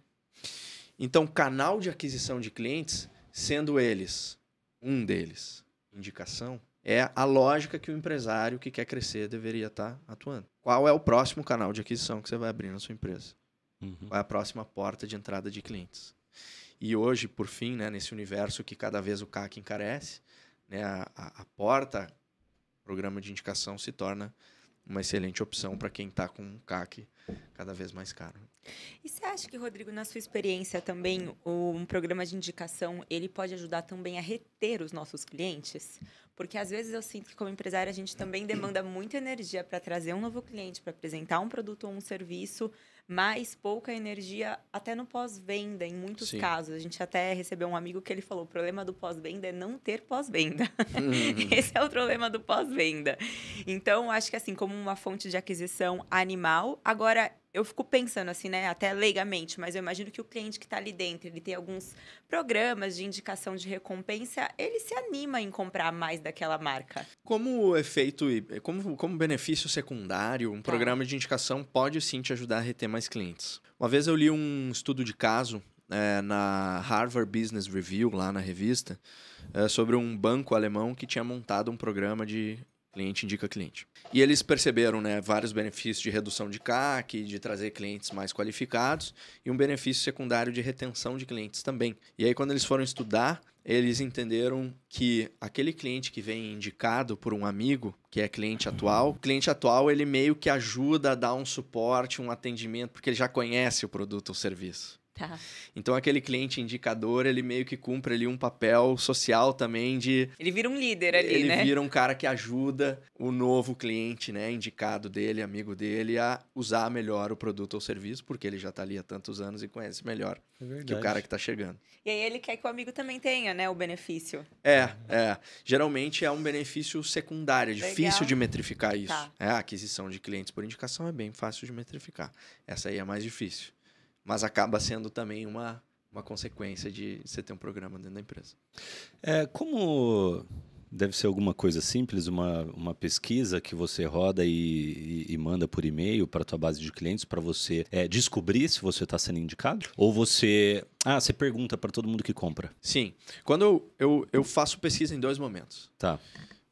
Então, canal de aquisição de clientes, sendo eles um deles, indicação, é a lógica que o empresário que quer crescer deveria estar tá atuando. Qual é o próximo canal de aquisição que você vai abrir na sua empresa? Uhum. Qual é a próxima porta de entrada de clientes? E hoje, por fim, né, nesse universo que cada vez o CAC encarece, né, a, a porta, programa de indicação, se torna uma excelente opção para quem está com um CAC cada vez mais caro. E você acha que, Rodrigo, na sua experiência também, um programa de indicação, ele pode ajudar também a reter os nossos clientes? Porque às vezes eu sinto que como empresário a gente também demanda muita energia para trazer um novo cliente, para apresentar um produto ou um serviço, mas pouca energia até no pós-venda, em muitos Sim. casos. A gente até recebeu um amigo que ele falou: o problema do pós-venda é não ter pós-venda. Uhum. Esse é o problema do pós-venda. Então, acho que assim, como uma fonte de aquisição animal, agora eu fico pensando assim, né, até leigamente, mas eu imagino que o cliente que está ali dentro, ele tem alguns programas de indicação de recompensa, ele se anima em comprar mais daquela marca. Como efeito, eh, como, como benefício secundário, um tá. programa de indicação pode sim te ajudar a reter mais clientes. Uma vez eu li um estudo de caso é, na Harvard Business Review, lá na revista, é, sobre um banco alemão que tinha montado um programa de Cliente indica cliente. E eles perceberam né, vários benefícios de redução de CAC, de trazer clientes mais qualificados e um benefício secundário de retenção de clientes também. E aí, quando eles foram estudar, eles entenderam que aquele cliente que vem indicado por um amigo, que é cliente atual, o cliente atual ele meio que ajuda a dar um suporte, um atendimento, porque ele já conhece o produto ou serviço. Tá. Então aquele cliente indicador, ele meio que cumpre ali um papel social também de... Ele vira um líder ali, ele né? Ele vira um cara que ajuda o novo cliente, né, indicado dele, amigo dele, a usar melhor o produto ou serviço, porque ele já está ali há tantos anos e conhece melhor é que o cara que está chegando. E aí ele quer que o amigo também tenha, né, o benefício. É, é. Geralmente é um benefício secundário, é difícil de metrificar tá. isso. Tá. É, a aquisição de clientes por indicação é bem fácil de metrificar. Essa aí é mais difícil mas acaba sendo também uma, uma consequência de você ter um programa dentro da empresa. É, como deve ser alguma coisa simples, uma, uma pesquisa que você roda e, e, e manda por e-mail para a tua base de clientes para você é, descobrir se você está sendo indicado? Ou você... Ah, você pergunta para todo mundo que compra. Sim. Quando eu, eu, eu faço pesquisa em dois momentos. Tá.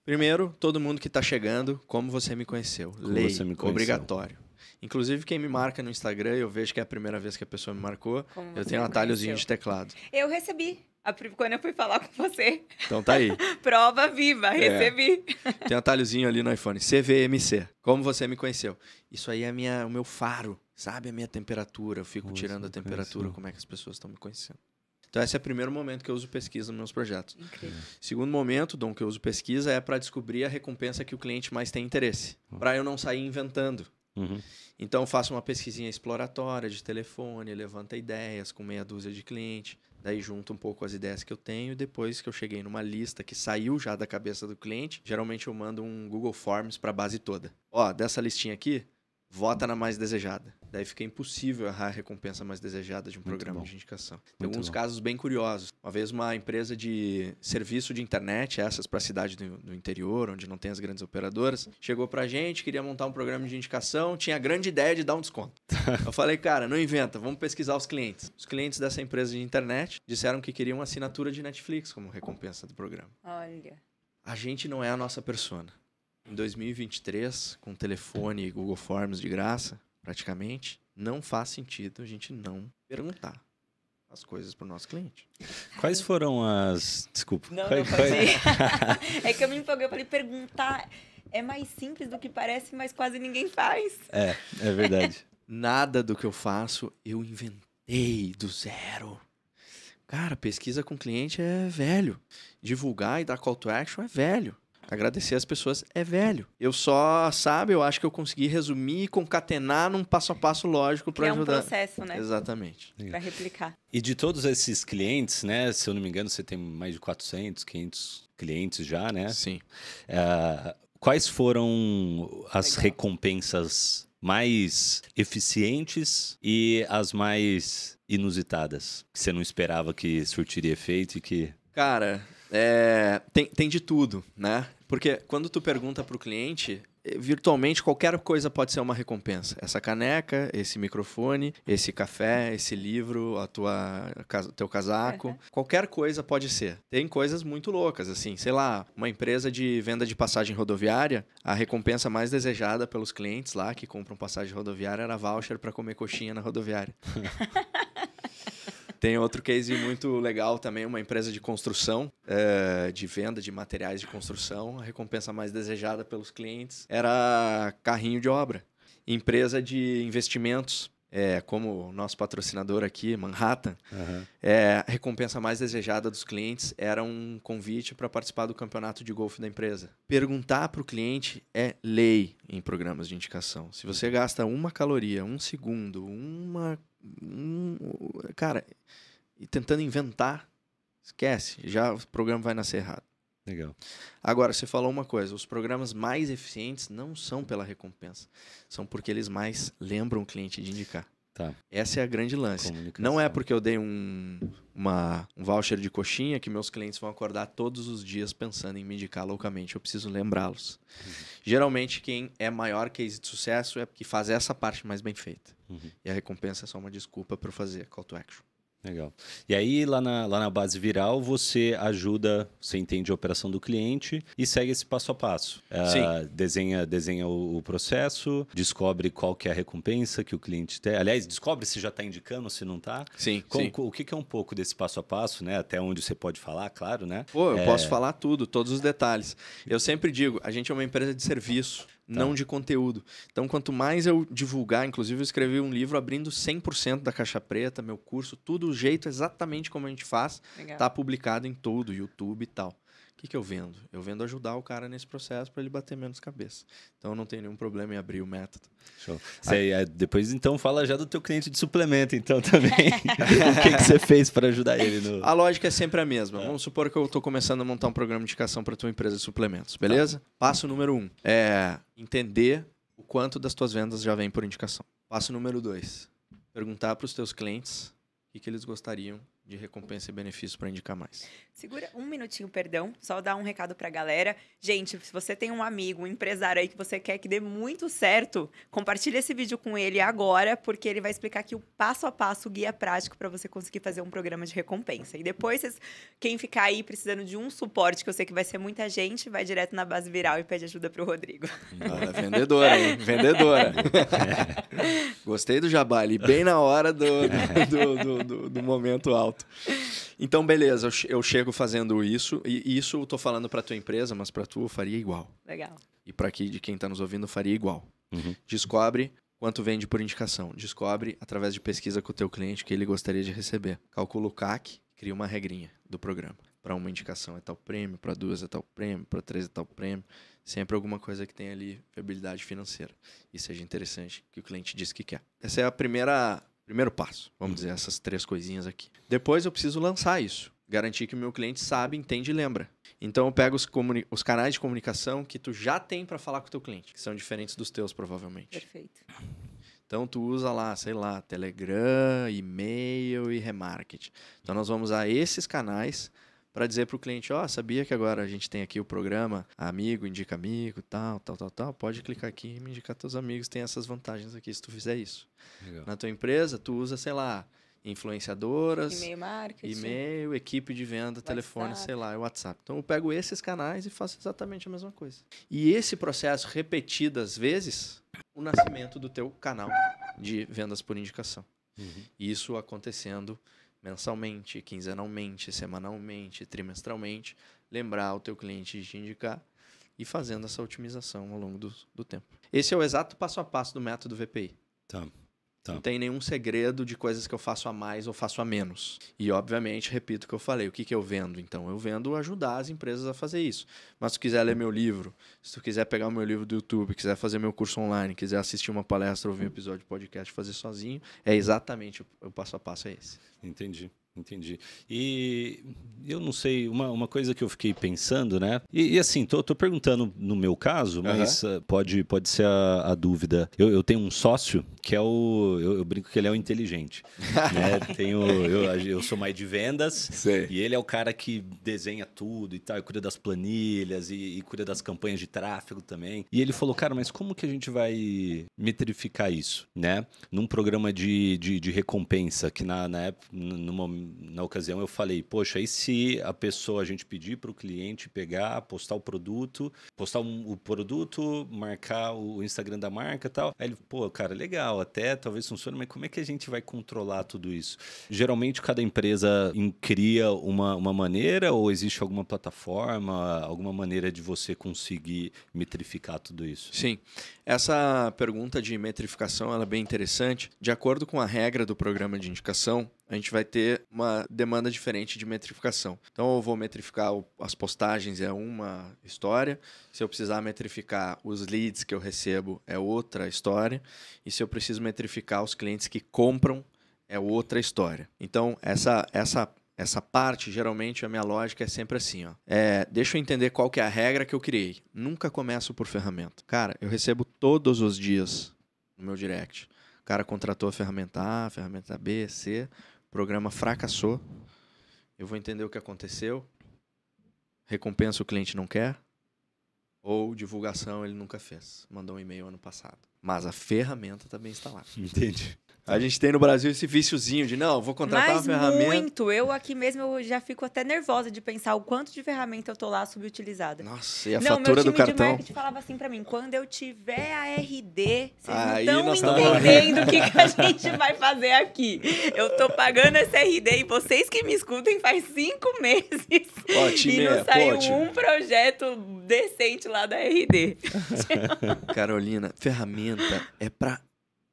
Primeiro, todo mundo que está chegando, como você me conheceu. Como Lei, você me conheceu. obrigatório. Inclusive, quem me marca no Instagram, eu vejo que é a primeira vez que a pessoa me marcou. eu tenho um atalhozinho de teclado. Eu recebi. Quando eu fui falar com você. Então tá aí. Prova viva, é. recebi. É. Tem um atalhozinho ali no iPhone. CVMC. Como você me conheceu? Isso aí é minha, o meu faro, sabe? A minha temperatura. Eu fico Pô, tirando a temperatura, conheceu. como é que as pessoas estão me conhecendo. Então, esse é o primeiro momento que eu uso pesquisa nos meus projetos. Incrível. É. Segundo momento, Dom, que eu uso pesquisa é para descobrir a recompensa que o cliente mais tem interesse. Para eu não sair inventando. Uhum. Então faço uma pesquisinha exploratória de telefone, levanta ideias com meia dúzia de clientes, daí junto um pouco as ideias que eu tenho. Depois que eu cheguei numa lista que saiu já da cabeça do cliente, geralmente eu mando um Google Forms para a base toda. Ó, dessa listinha aqui, vota na mais desejada. Daí fica impossível errar a recompensa mais desejada de um Muito programa bom. de indicação. Tem Muito alguns bom. casos bem curiosos. Uma vez uma empresa de serviço de internet, essas para a cidade do, do, interior, onde não tem as grandes operadoras, chegou para a gente, queria montar um programa de indicação, tinha a grande ideia de dar um desconto. Eu falei, cara, não inventa, vamos pesquisar os clientes. Os clientes dessa empresa de internet disseram que queriam uma assinatura de Netflix como recompensa do programa. Olha. A gente não é a nossa persona. Em 2023, com telefone e Google Forms de graça, praticamente, não faz sentido a gente não perguntar as coisas para o nosso cliente. Quais foram as. Desculpa. Não, quais, não, quais... é que eu me empolguei, eu falei, perguntar é mais simples do que parece, mas quase ninguém faz. É, é verdade. Nada do que eu faço eu inventei do zero. Cara, pesquisa com cliente é velho. Divulgar e dar call to action é velho agradecer as pessoas é velho. Eu só, sabe, eu acho que eu consegui resumir e concatenar num passo a passo lógico para ajudar. É um processo, né? Exatamente. Para replicar. E de todos esses clientes, né, se eu não me engano, você tem mais de 400, 500 clientes já, né? Sim. Uh, quais foram as Legal. recompensas mais eficientes e as mais inusitadas, que você não esperava que surtiria efeito e que Cara, é, tem, tem de tudo, né? Porque quando tu pergunta para o cliente, eh, virtualmente qualquer coisa pode ser uma recompensa. Essa caneca, esse microfone, esse café, esse livro, a tua teu casaco, uhum. qualquer coisa pode ser. Tem coisas muito loucas assim, sei lá, uma empresa de venda de passagem rodoviária, a recompensa mais desejada pelos clientes lá que compram passagem rodoviária era voucher para comer coxinha na rodoviária. Tem outro case muito legal também, uma empresa de construção, é, de venda de materiais de construção. A recompensa mais desejada pelos clientes era carrinho de obra. Empresa de investimentos, é, como nosso patrocinador aqui, Manhattan, uhum. é, a recompensa mais desejada dos clientes era um convite para participar do campeonato de golfe da empresa. Perguntar para o cliente é lei em programas de indicação. Se você uhum. gasta uma caloria, um segundo, uma. Um, cara, e tentando inventar, esquece, já o programa vai nascer errado. Legal. Agora, você falou uma coisa: os programas mais eficientes não são pela recompensa, são porque eles mais lembram o cliente de indicar. Tá. Essa é a grande lance. Não é porque eu dei um, uma, um voucher de coxinha que meus clientes vão acordar todos os dias pensando em me indicar loucamente. Eu preciso lembrá-los. Uhum. Geralmente, quem é maior case de sucesso é que faz essa parte mais bem feita. Uhum. E a recompensa é só uma desculpa para fazer call to action. Legal. E aí, lá na, lá na base viral, você ajuda, você entende a operação do cliente e segue esse passo a passo. Ah, sim. desenha desenha o, o, processo, descobre qual que é a recompensa que o cliente tem. Aliás, descobre se já está indicando, se não está. Sim, sim, O que, que é um pouco desse passo a passo, né? Até onde você pode falar, claro, né? Pô, eu é... posso falar tudo, todos os detalhes. Eu sempre digo, a gente é uma empresa de serviço. Tá. não de conteúdo. Então, quanto mais eu divulgar, inclusive eu escrevi um livro abrindo 100% da caixa preta, meu curso, tudo o jeito exatamente como a gente faz, Legal. tá publicado em todo, YouTube e tal que, que eu vendo? Eu vendo ajudar o cara nesse processo para ele bater menos cabeça. Então, eu não tenho nenhum problema em abrir o método. Show. Aí, ah. aí, é, depois, então, fala já do teu cliente de suplemento, então, também. o que, que você fez para ajudar ele? No... A lógica é sempre a mesma. É. Vamos supor que eu estou começando a montar um programa de indicação para tua empresa de suplementos, beleza? Tá. Passo número um é entender o quanto das tuas vendas já vem por indicação. Passo número dois, perguntar para os teus clientes o que, que eles gostariam de recompensa e benefício para indicar mais. Segura um minutinho, perdão. Só dar um recado pra galera. Gente, se você tem um amigo, um empresário aí que você quer que dê muito certo, compartilha esse vídeo com ele agora, porque ele vai explicar aqui o passo a passo, o guia prático para você conseguir fazer um programa de recompensa. E depois, vocês, quem ficar aí precisando de um suporte, que eu sei que vai ser muita gente, vai direto na base viral e pede ajuda pro Rodrigo. Ah, é vendedora, hein? Vendedora. Gostei do jabá ali, bem na hora do, do, do, do, do momento alto. Então, beleza, eu chego emprego fazendo isso, e isso eu tô falando para tua empresa, mas para tu eu faria igual. Legal. E para aqui de quem está nos ouvindo, eu faria igual. Uhum. Descobre quanto vende por indicação. Descobre através de pesquisa com o teu cliente que ele gostaria de receber. Calcula o CAC, cria uma regrinha do programa. Para uma indicação é tal prêmio, para duas é tal prêmio, para três é tal prêmio. Sempre alguma coisa que tenha ali viabilidade financeira e seja interessante que o cliente diz que quer. Essa é a primeira primeiro passo, vamos uhum. dizer, essas três coisinhas aqui. Depois eu preciso lançar isso. Garantir que o meu cliente sabe, entende e lembra. Então eu pego os, os canais de comunicação que tu já tem para falar com o teu cliente, que são diferentes dos teus, provavelmente. Perfeito. Então tu usa lá, sei lá, Telegram, e-mail e remarketing. Então nós vamos usar esses canais para dizer para o cliente, ó, oh, sabia que agora a gente tem aqui o programa amigo, indica amigo, tal, tal, tal, tal. Pode clicar aqui e me indicar teus amigos, tem essas vantagens aqui se tu fizer isso. Legal. Na tua empresa, tu usa, sei lá, influenciadoras, e-mail marketing, e-mail, equipe de venda, WhatsApp. telefone, sei lá, WhatsApp. Então eu pego esses canais e faço exatamente a mesma coisa. E esse processo repetidas vezes, o nascimento do teu canal de vendas por indicação. Uhum. Isso acontecendo mensalmente, quinzenalmente, semanalmente, trimestralmente, lembrar o teu cliente de te indicar e fazendo essa otimização ao longo do, do tempo. Esse é o exato passo a passo do método VPI. Tá. Tá. Não tem nenhum segredo de coisas que eu faço a mais ou faço a menos. E, obviamente, repito o que eu falei. O que, que eu vendo? Então, eu vendo ajudar as empresas a fazer isso. Mas se tu quiser ler meu livro, se tu quiser pegar o meu livro do YouTube, quiser fazer meu curso online, quiser assistir uma palestra, ouvir um episódio de podcast, fazer sozinho, é exatamente o, o passo a passo é esse. Entendi. Entendi. E eu não sei, uma, uma coisa que eu fiquei pensando, né? E, e assim, tô, tô perguntando no meu caso, mas uhum. pode, pode ser a, a dúvida. Eu, eu, tenho um sócio que é o. Eu, eu brinco que ele é o inteligente. né? tenho, eu, eu sou mais de vendas sei. e ele é o cara que desenha tudo e tal, e cuida das planilhas e, e cuida das campanhas de tráfego também. E ele falou, cara, mas como que a gente vai metrificar isso, né? Num programa de, de, de recompensa, que na, na época, no momento na ocasião eu falei, poxa, e se a pessoa a gente pedir para o cliente pegar, postar o produto, postar um, o produto, marcar o Instagram da marca, tal? Aí ele, pô, cara, legal, até talvez funcione, mas como é que a gente vai controlar tudo isso? Geralmente cada empresa cria uma, uma maneira ou existe alguma plataforma, alguma maneira de você conseguir metrificar tudo isso? Sim. Essa pergunta de metrificação é bem interessante. De acordo com a regra do programa de indicação, a gente vai ter uma demanda diferente de metrificação. Então, eu vou metrificar as postagens, é uma história. Se eu precisar metrificar os leads que eu recebo, é outra história. E se eu preciso metrificar os clientes que compram, é outra história. Então, essa, essa essa parte, geralmente, a minha lógica é sempre assim, ó. É, deixa eu entender qual que é a regra que eu criei. Nunca começo por ferramenta. Cara, eu recebo todos os dias no meu direct. O cara contratou a ferramenta A, a ferramenta B, C, o programa fracassou. Eu vou entender o que aconteceu. Recompensa o cliente não quer. Ou divulgação ele nunca fez. Mandou um e-mail ano passado. Mas a ferramenta está bem instalada. Entendi. A gente tem no Brasil esse viciozinho de não, vou contratar Mas uma ferramenta. Muito, eu aqui mesmo eu já fico até nervosa de pensar o quanto de ferramenta eu tô lá subutilizada. Nossa, e a não, fatura do cartão. Não, meu time de marketing falava assim para mim, quando eu tiver a RD, vocês Aí não estão entendendo o que, que a gente vai fazer aqui. Eu tô pagando essa RD e vocês que me escutem faz cinco meses ótimo, e não né? saiu ótimo. um projeto decente lá da RD. Carolina, ferramenta é para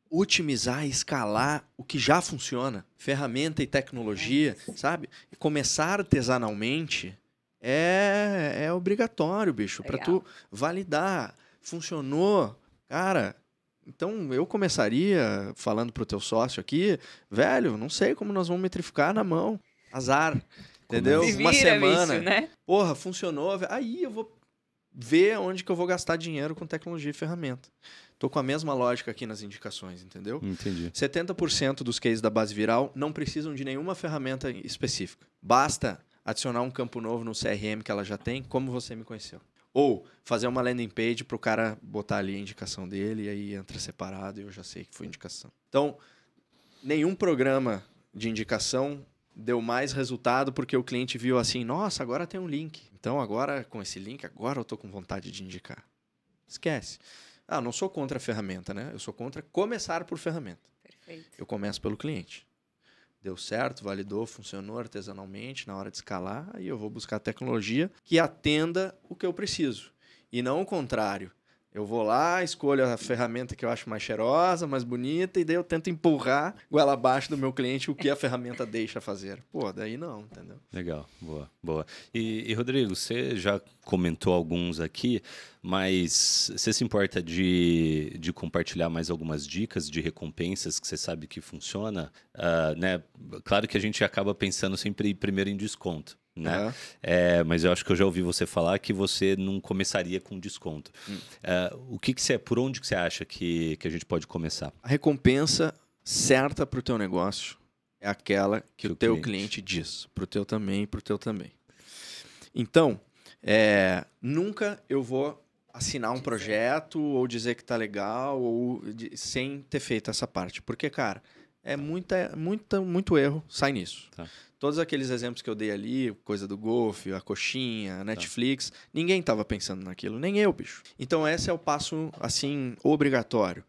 otimizar, escalar o que já funciona, ferramenta e tecnologia, é. sabe? E começar artesanalmente é, é obrigatório, bicho, para tu validar, funcionou, cara. Então eu começaria falando pro teu sócio aqui, velho, não sei como nós vamos metrificar na mão, azar. Entendeu? Assim? Uma semana. né? Porra, funcionou. Aí eu vou ver onde que eu vou gastar dinheiro com tecnologia e ferramenta. Estou com a mesma lógica aqui nas indicações, entendeu? Entendi. 70% dos cases da base viral não precisam de nenhuma ferramenta específica. Basta adicionar um campo novo no CRM que ela já tem, como você me conheceu. Ou fazer uma landing page para o cara botar ali a indicação dele e aí entra separado e eu já sei que foi indicação. Então, nenhum programa de indicação deu mais resultado porque o cliente viu assim, nossa, agora tem um link. Então agora com esse link, agora eu tô com vontade de indicar. Esquece. Ah, não sou contra a ferramenta, né? Eu sou contra começar por ferramenta. Perfeito. Eu começo pelo cliente. Deu certo, validou, funcionou artesanalmente na hora de escalar, aí eu vou buscar tecnologia que atenda o que eu preciso. E não o contrário. Eu vou lá, escolho a ferramenta que eu acho mais cheirosa, mais bonita, e daí eu tento empurrar goela abaixo do meu cliente o que a ferramenta deixa fazer. Pô, daí não, entendeu? Legal, boa, boa. E, e Rodrigo, você já comentou alguns aqui, mas você se importa de, de compartilhar mais algumas dicas de recompensas que você sabe que funciona? Uh, né? Claro que a gente acaba pensando sempre primeiro em desconto, né? Uhum. É, mas eu acho que eu já ouvi você falar que você não começaria com desconto. Hum. É, o que, que você, por onde que você acha que, que a gente pode começar? A recompensa certa para o teu negócio é aquela que, que o teu cliente, cliente diz, para o teu também, para o teu também. Então, é, nunca eu vou assinar um projeto ou dizer que tá legal ou de, sem ter feito essa parte, porque cara, é muita, muita, muito erro sai nisso. Tá. Todos aqueles exemplos que eu dei ali, coisa do golfe, a coxinha, a tá. Netflix, tá. ninguém estava pensando naquilo, nem eu, bicho. Então esse é o passo assim obrigatório.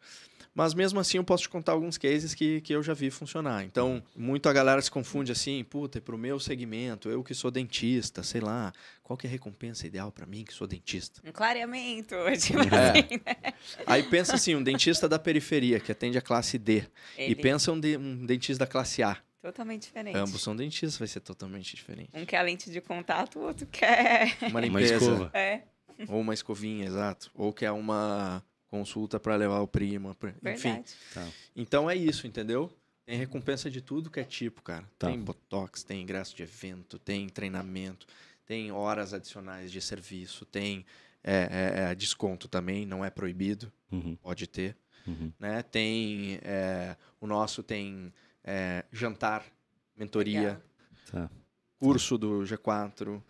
Mas mesmo assim eu posso te contar alguns cases que, que eu já vi funcionar. Então, muito a galera se confunde assim, puta, é pro meu segmento, eu que sou dentista, sei lá, qual que é a recompensa ideal para mim que sou dentista? Um clareamento, tipo é. assim, né? Aí pensa assim, um dentista da periferia que atende a classe D. Ele. E pensa um, de, um dentista da classe A. Totalmente diferente. Ambos são dentistas, vai ser totalmente diferente. Um quer lente de contato, o outro quer... Uma limpeza. Uma escova. É. Ou uma escovinha, exato. Ou quer uma consulta para levar o primo, pra... enfim. Tá. Então é isso, entendeu? Tem recompensa de tudo que é tipo, cara. Tá. Tem botox, tem ingresso de evento, tem treinamento, tem horas adicionais de serviço, tem é, é, é desconto também, não é proibido, uhum. pode ter. Uhum. Né? Tem é, o nosso tem é, jantar, mentoria, tá. curso do G4.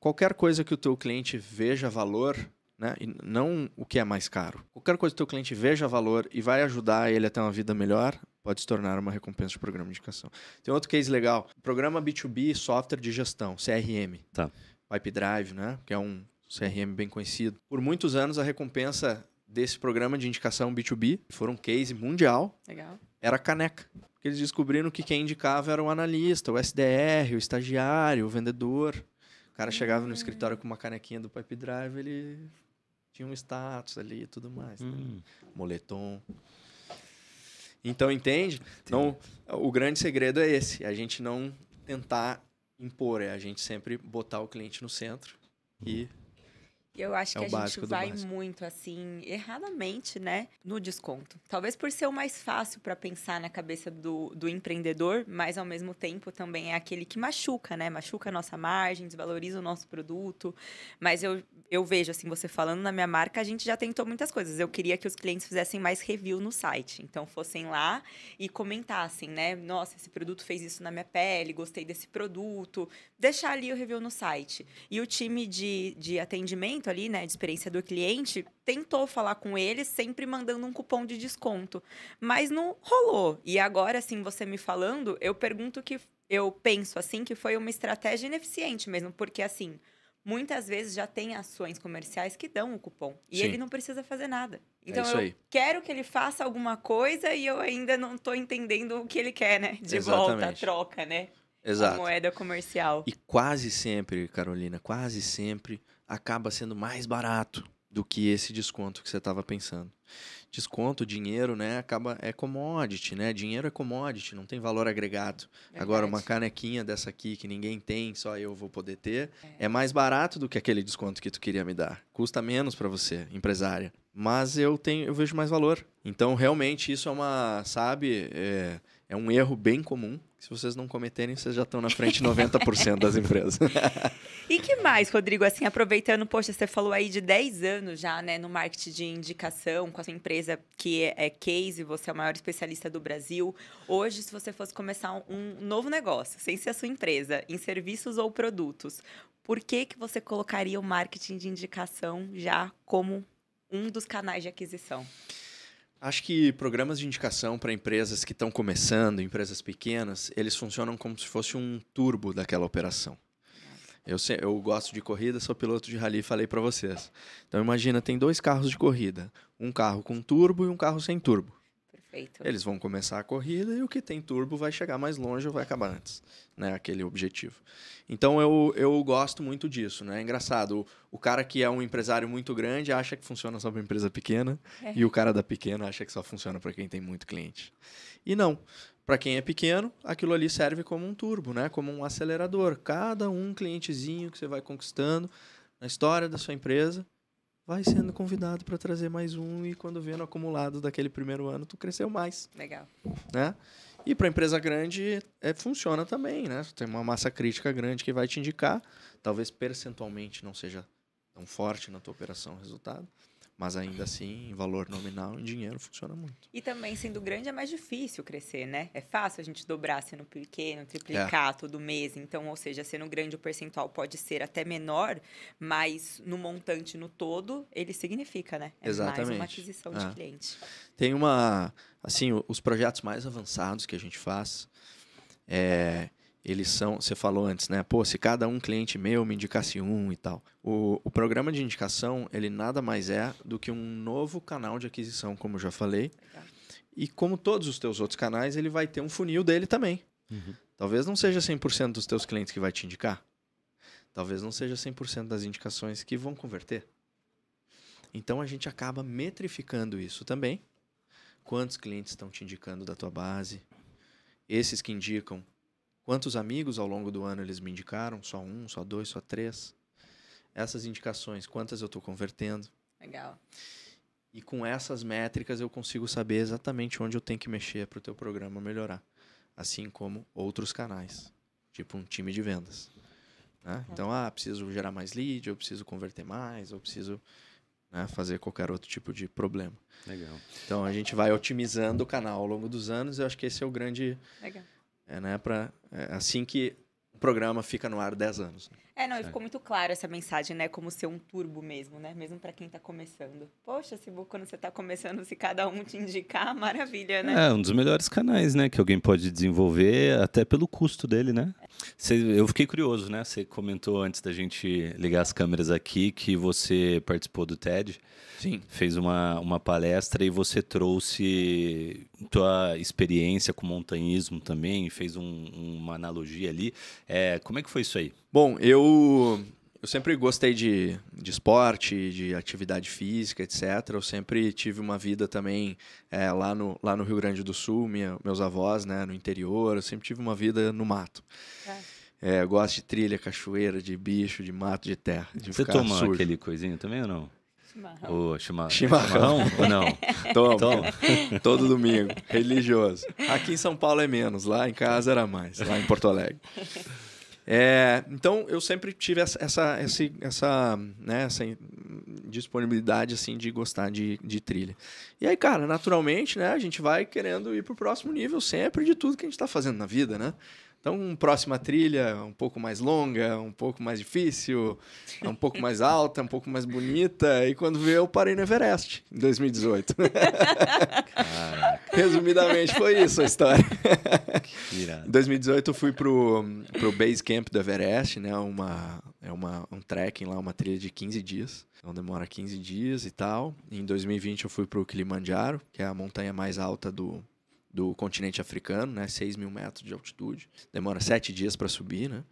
Qualquer coisa que o teu cliente veja valor, né? E não o que é mais caro. Qualquer coisa que o teu cliente veja valor e vai ajudar ele a ter uma vida melhor, pode se tornar uma recompensa de programa de indicação. Tem outro case legal, programa B2B software de gestão, CRM. Tá. Pipedrive, né? Que é um CRM bem conhecido. Por muitos anos a recompensa desse programa de indicação B2B, que foi um case mundial. Legal. Era caneca. Porque eles descobriram que quem indicava era o analista, o SDR, o estagiário, o vendedor. O cara hum. chegava no escritório com uma canequinha do Pipe Drive, ele tinha um status ali e tudo mais. Né? Hum. Né? Moletom. Então, entende? Então, o grande segredo é esse. A gente não tentar impor, é a gente sempre botar o cliente no centro e eu acho é que a gente vai muito assim, erradamente, né, no desconto. Talvez por ser o mais fácil para pensar na cabeça do, do empreendedor, mas ao mesmo tempo também é aquele que machuca, né? Machuca a nossa margem, desvaloriza o nosso produto. Mas eu, eu vejo, assim, você falando na minha marca, a gente já tentou muitas coisas. Eu queria que os clientes fizessem mais review no site. Então, fossem lá e comentassem, né? Nossa, esse produto fez isso na minha pele, gostei desse produto. Deixar ali o review no site. E o time de, de atendimento atendimento ali, né, de experiência do cliente, tentou falar com ele, sempre mandando um cupom de desconto, mas não rolou. E agora, assim, você me falando, eu pergunto que eu penso assim que foi uma estratégia ineficiente mesmo, porque assim, muitas vezes já tem ações comerciais que dão o cupom e Sim. ele não precisa fazer nada. É então é eu aí. quero que ele faça alguma coisa e eu ainda não estou entendendo o que ele quer, né? De Exatamente. volta, troca, né? Exato. A moeda comercial. E quase sempre, Carolina, quase sempre acaba sendo mais barato do que esse desconto que você estava pensando. Desconto, dinheiro, né? Acaba é commodity, né? Dinheiro é commodity, não tem valor agregado. Verdade. Agora uma canequinha dessa aqui que ninguém tem, só eu vou poder ter, é, é mais barato do que aquele desconto que tu queria me dar. Custa menos para você, empresária. Mas eu tenho, eu vejo mais valor. Então realmente isso é uma, sabe? É, é um erro bem comum. Se vocês não cometerem, vocês já estão na frente 90% das empresas. e que mais, Rodrigo? Assim, aproveitando, poxa, você falou aí de 10 anos já, né, no marketing de indicação, com a sua empresa que é, case, você é o maior especialista do Brasil. Hoje, se você fosse começar um novo negócio, sem ser a sua empresa, em serviços ou produtos, por que, que você colocaria o marketing de indicação já como um dos canais de aquisição? Acho que programas de indicação para empresas que estão começando, empresas pequenas, eles funcionam como se fosse um turbo daquela operação. Eu, eu gosto de corrida, sou piloto de rally, falei para vocês. Então imagina, tem dois carros de corrida, um carro com turbo e um carro sem turbo. Perfeito. Eles vão começar a corrida e o que tem turbo vai chegar mais longe ou vai acabar antes, né? Aquele objetivo. Então eu, eu gosto muito disso, né? É engraçado. O, o cara que é um empresário muito grande acha que funciona só para empresa pequena é. e o cara da pequena acha que só funciona para quem tem muito cliente. E não. Para quem é pequeno, aquilo ali serve como um turbo, né? Como um acelerador. Cada um clientezinho que você vai conquistando na história da sua empresa vai sendo convidado para trazer mais um e quando vendo acumulado daquele primeiro ano, tu cresceu mais. Legal. Né? E para empresa grande é, funciona também, né? Tu tem uma massa crítica grande que vai te indicar, talvez percentualmente não seja tão forte na tua operação resultado, mas ainda assim, em valor nominal, em dinheiro, funciona muito. E também, sendo grande, é mais difícil crescer, né? É fácil a gente dobrar sendo pequeno, triplicar é. todo mês. Então, ou seja, sendo grande, o percentual pode ser até menor, mas no montante, no todo, ele significa, né? É Exatamente. mais uma aquisição é. de cliente. Tem uma... Assim, os projetos mais avançados que a gente faz... É, eles são. Você falou antes, né? Pô, se cada um cliente meu me indicasse um e tal. O, o programa de indicação, ele nada mais é do que um novo canal de aquisição, como eu já falei. E como todos os teus outros canais, ele vai ter um funil dele também. Uhum. Talvez não seja 100% dos teus clientes que vai te indicar. Talvez não seja 100% das indicações que vão converter. Então a gente acaba metrificando isso também. Quantos clientes estão te indicando da tua base? Esses que indicam, Quantos amigos ao longo do ano eles me indicaram? Só um, só dois, só três? Essas indicações, quantas eu estou convertendo? Legal. E com essas métricas eu consigo saber exatamente onde eu tenho que mexer para o teu programa melhorar. Assim como outros canais, tipo um time de vendas. Né? Tá. Então, ah, preciso gerar mais lead, eu preciso converter mais, eu preciso né, fazer qualquer outro tipo de problema. Legal. Então, a gente vai otimizando o canal ao longo dos anos e eu acho que esse é o grande... Legal é, né, pra, é assim que o programa fica no ar 10 anos. Né? É, não, e ficou muito clara essa mensagem, né? Como ser um turbo mesmo, né? Mesmo para quem está começando. Poxa, se quando você está começando, se cada um te indicar, maravilha, né? É, um dos melhores canais, né? Que alguém pode desenvolver, até pelo custo dele, né? eu fiquei curioso, né? Você comentou antes da gente ligar as câmeras aqui que você participou do TED. Sim. Fez uma, uma palestra e você trouxe tua experiência com montanhismo também, fez um, uma analogia ali. É, como é que foi isso aí? Bom, eu, eu sempre gostei de, de esporte, de atividade física, etc. Eu sempre tive uma vida também é, lá, no, lá no Rio Grande do Sul, minha, meus avós, né, no interior. Eu sempre tive uma vida no mato. É. É, eu gosto de trilha, cachoeira, de bicho, de mato, de terra. De Você toma sujo. aquele coisinho também ou não? Chimarrão. chimarrão. chimarrão ou não? Toma. Toma. Todo domingo. Religioso. Aqui em São Paulo é menos. Lá em casa era mais. Lá em Porto Alegre. É, então, eu sempre tive essa, essa, essa, essa, né, essa disponibilidade assim de gostar de, de trilha. E aí, cara, naturalmente, né, a gente vai querendo ir pro próximo nível sempre de tudo que a gente está fazendo na vida, né? Então, próxima trilha, um pouco mais longa, um pouco mais difícil, é um pouco mais alta, um pouco mais bonita. E quando veio, eu parei no Everest, em 2018. Caraca. Resumidamente, foi isso a história. Que Em 2018, eu fui pro, pro Base Camp do Everest, né? Uma, é uma, um trekking lá, uma trilha de 15 dias. Então, demora 15 dias e tal. Em 2020, eu fui pro Kilimanjaro, que é a montanha mais alta do, do continente africano, né? 6 mil metros de altitude. Demora sete dias para subir, né?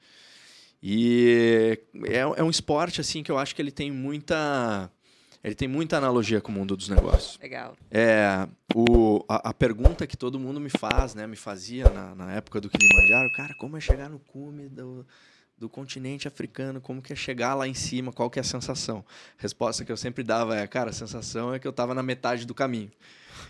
E é, é, um esporte assim que eu acho que ele tem muita ele tem muita analogia com o mundo dos negócios. Legal. É, o, a, a pergunta que todo mundo me faz, né, me fazia na, na época do Kilimanjaro, cara, como é chegar no cume do, do continente africano, como que é chegar lá em cima, qual que é a sensação? A resposta que eu sempre dava é, cara, a sensação é que eu estava na metade do caminho.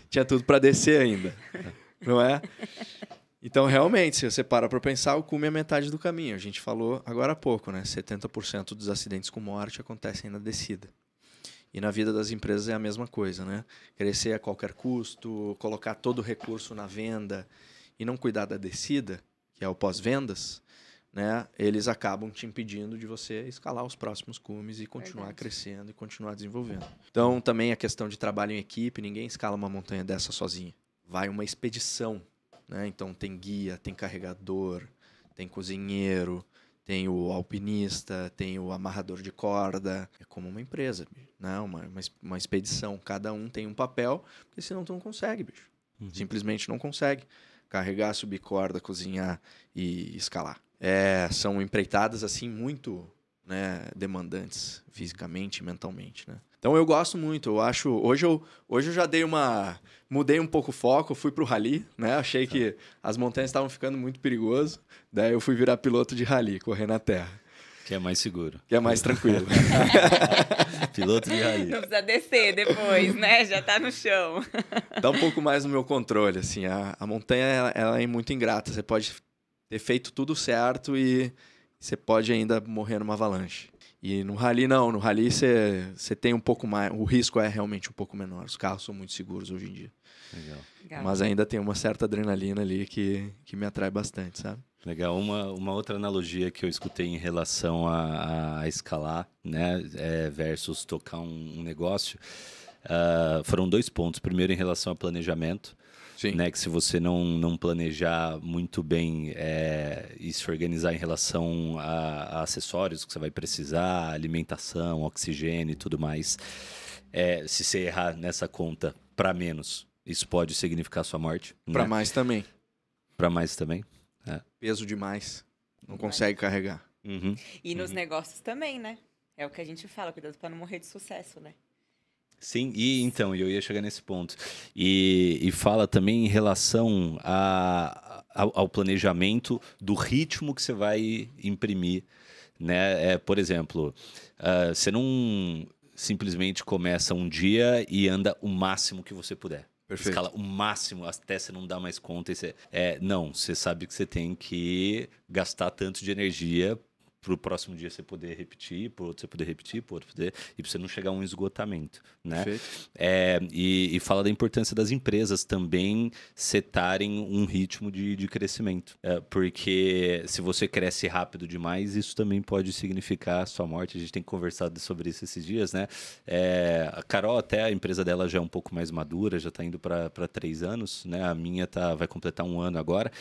Tinha tudo para descer ainda. não é? Então, realmente, se você para para pensar, o cume é metade do caminho. A gente falou agora há pouco, né? 70% dos acidentes com morte acontecem na descida. E na vida das empresas é a mesma coisa, né? Crescer a qualquer custo, colocar todo o recurso na venda e não cuidar da descida, que é o pós-vendas, né? Eles acabam te impedindo de você escalar os próximos cumes e continuar Verdade. crescendo e continuar desenvolvendo. Então, também a questão de trabalho em equipe, ninguém escala uma montanha dessa sozinho vai uma expedição. Né? Então tem guia, tem carregador, tem cozinheiro, tem o alpinista, tem o amarrador de corda. É como uma empresa, Né? Uma, uma, uma, expedição. Cada um tem um papel, porque senão tu não consegue, bicho. Uhum. Simplesmente não consegue. Carregar, subir corda, cozinhar e escalar. É, são empreitadas assim muito né, demandantes fisicamente, mentalmente, né? Então eu gosto muito, eu acho, hoje eu, hoje eu já dei uma mudei um pouco o foco, fui pro rally, né? Achei tá. que as montanhas estavam ficando muito perigoso, daí eu fui virar piloto de rally, correr na terra. Que é mais seguro. Que é mais tranquilo. Piloto de rally. Não precisa descer depois, né? Já tá no chão. Dá um pouco mais no meu controle, assim. A, a montanha, ela, ela é muito ingrata. Você pode ter feito tudo certo e, você pode ainda morrer numa avalanche. E no rally não, no rally você, tem um pouco mais, o risco é realmente um pouco menor. Os carros são muito seguros hoje em dia. Legal. Mas ainda tem uma certa adrenalina ali que, que me atrai bastante, sabe? Legal. Uma, uma outra analogia que eu escutei em relação a, a escalar, né, é, versus tocar um, um negócio, uh, foram dois pontos. Primeiro, em relação ao planejamento. Sim. Né, que se você não, não planejar muito bem é, e se organizar em relação a, a, acessórios que você vai precisar, alimentação, oxigênio e tudo mais, é, se você errar nessa conta para menos, isso pode significar sua morte. Para né? mais também. Para mais também. É. Peso demais. Não consegue carregar. Uhum. E nos uhum. negócios também, né? É o que a gente fala, cuidado para não morrer de sucesso, né? Sim, e então, eu ia chegar nesse ponto. E, e fala também em relação a, ao, ao planejamento do ritmo que você vai imprimir. Né? É, por exemplo, uh, você não simplesmente começa um dia e anda o máximo que você puder. Perfeito. Escala o máximo até você não dar mais conta. Você, é, não, você sabe que você tem que gastar tanto de energia para o próximo dia você poder repetir, para outro você poder repetir, para outro poder, e para você não chegar a um esgotamento, né? É, e, e, fala da importância das empresas também setarem um ritmo de, de crescimento, é, porque se você cresce rápido demais, isso também pode significar sua morte. A gente tem conversado sobre isso esses dias, né? É, a Carol até a empresa dela já é um pouco mais madura, já está indo para três anos, né? A minha tá, vai completar um ano agora.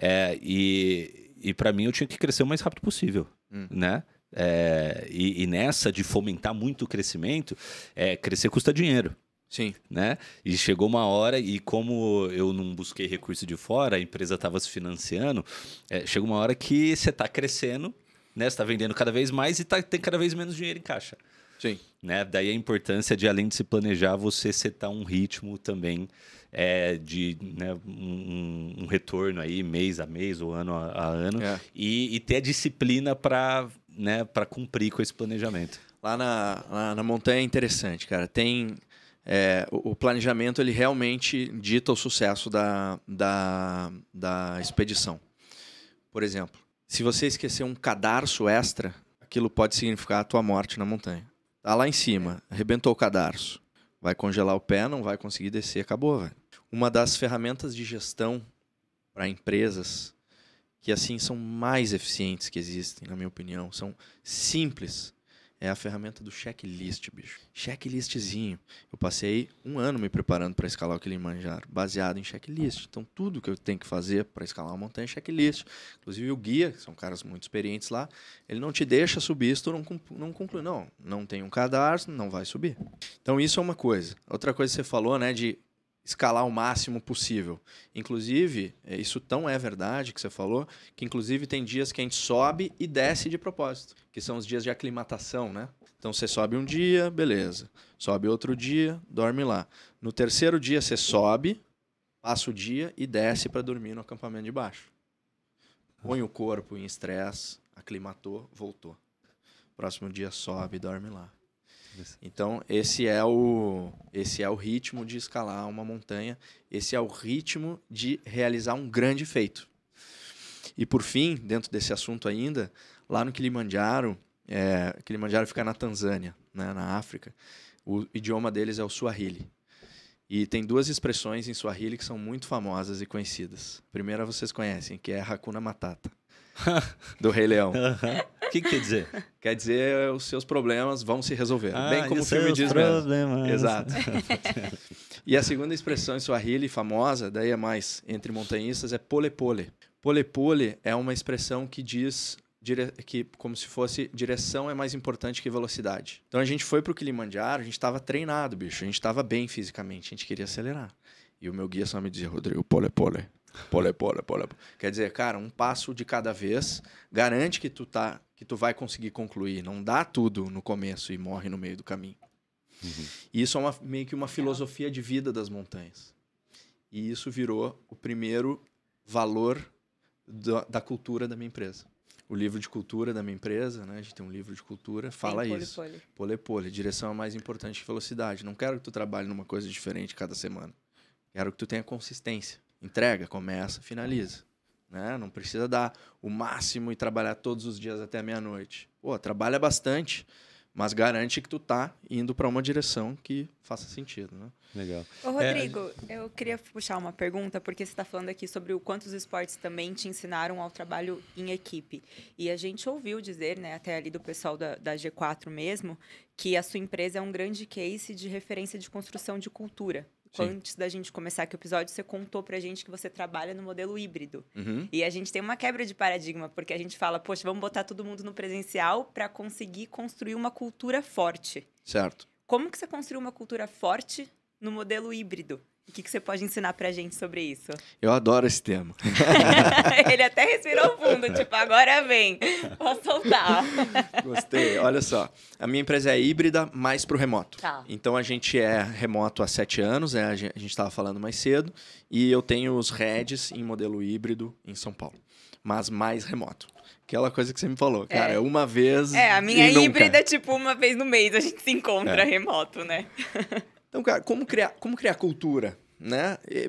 É, e e para mim eu tinha que crescer o mais rápido possível, hum. né? É, e, e, nessa de fomentar muito o crescimento, é, crescer custa dinheiro. Sim. Né? E chegou uma hora, e como eu não busquei recurso de fora, a empresa estava se financiando, é, chegou uma hora que você está crescendo, né? Você está vendendo cada vez mais e tá, tem cada vez menos dinheiro em caixa. Sim. Né? Daí a importância de, além de se planejar, você setar um ritmo também é, de né, um, um, retorno aí mês a mês ou ano a, a ano é. e, e, ter a disciplina para né, pra cumprir com esse planejamento. Lá na, lá na montanha é interessante, cara. Tem é, o, o, planejamento ele realmente dita o sucesso da, da, da expedição. Por exemplo, se você esquecer um cadarço extra, aquilo pode significar a tua morte na montanha. Tá lá em cima, arrebentou o cadarço. Vai congelar o pé, não vai conseguir descer, acabou, velho uma das ferramentas de gestão para empresas que assim são mais eficientes que existem, na minha opinião, são simples. É a ferramenta do checklist, bicho. Checklistzinho. Eu passei um ano me preparando para escalar o Kilimanjaro, baseado em checklist. Então, tudo que eu tenho que fazer para escalar uma montanha é checklist. Inclusive, o guia, que são caras muito experientes lá, ele não te deixa subir se tu não, não conclui. Não, não tem um cadastro, não vai subir. Então, isso é uma coisa. Outra coisa que você falou, né, de escalar o máximo possível. Inclusive, é, isso tão é verdade que você falou, que inclusive tem dias que a gente sobe e desce de propósito, que são os dias de aclimatação, né? Então você sobe um dia, beleza. Sobe outro dia, dorme lá. No terceiro dia você sobe, passa o dia e desce para dormir no acampamento de baixo. Põe o corpo em estresse, aclimatou, voltou. Próximo dia sobe e dorme lá. Então, esse é o esse é o ritmo de escalar uma montanha, esse é o ritmo de realizar um grande feito. E por fim, dentro desse assunto ainda, lá no Kilimanjaro, é, Kilimanjaro fica na Tanzânia, né, na África. O idioma deles é o Swahili. E tem duas expressões em Swahili que são muito famosas e conhecidas. A primeira vocês conhecem, que é Hakuna Matata, do Rei Leão. O que, que, quer dizer? Quer dizer, eh, os seus problemas vão se resolver. Ah, bem como o filme diz problemas. mesmo. Exato. e a segunda expressão em Swahili, famosa, daí é mais entre montanhistas, é pole pole. Pole pole é uma expressão que diz que como se fosse direção é mais importante que velocidade. Então a gente foi para o Kilimanjaro, a gente estava treinado, bicho, a gente estava bem fisicamente, a gente queria acelerar. E o meu guia só me dizia, Rodrigo, pole pole. Pole pole pole. Quer dizer, cara, um passo de cada vez, garante que tu tá que tu vai conseguir concluir. Não dá tudo no começo e morre no meio do caminho. Uhum. E isso é uma, meio que uma é. filosofia de vida das montanhas. E isso virou o primeiro valor da, da cultura da minha empresa. O livro de cultura da minha empresa, né? A gente tem um livro de cultura, fala isso. Pole, pole. pole, Direção é mais importante que velocidade. Não quero que tu trabalhe numa coisa diferente cada semana. Quero que tu tenha consistência. Entrega, começa, finaliza. Né? Não precisa dar o máximo e trabalhar todos os dias até meia-noite. Pô, trabalha bastante, mas garante que tu tá indo para uma direção que faça sentido, né? Legal. Ô, é, Rodrigo, é... eu queria puxar uma pergunta, porque você está falando aqui sobre o quanto os esportes também te ensinaram ao trabalho em equipe. E a gente ouviu dizer, né, até ali do pessoal da, da G4 mesmo, que a sua empresa é um grande case de referência de construção de cultura Sim. antes da gente começar aqui o episódio, você contou pra gente que você trabalha no modelo híbrido. Uhum. E a gente tem uma quebra de paradigma, porque a gente fala, poxa, vamos botar todo mundo no presencial para conseguir construir uma cultura forte. Certo. Como que você construiu uma cultura forte no modelo híbrido? O que, que você pode ensinar pra gente sobre isso? Eu adoro esse tema. Ele até respirou fundo, tipo, agora vem, posso soltar. Gostei. Olha só, a minha empresa é híbrida, mais pro remoto. Tá. Então a gente é remoto há sete anos, né? a gente estava falando mais cedo, e eu tenho os REDs em modelo híbrido em São Paulo, mas mais remoto. Aquela coisa que você me falou, cara, é. uma vez. É, a minha híbrida é tipo uma vez no mês, a gente se encontra é. remoto, né? Então, cara, como criar, como criar cultura, né? E,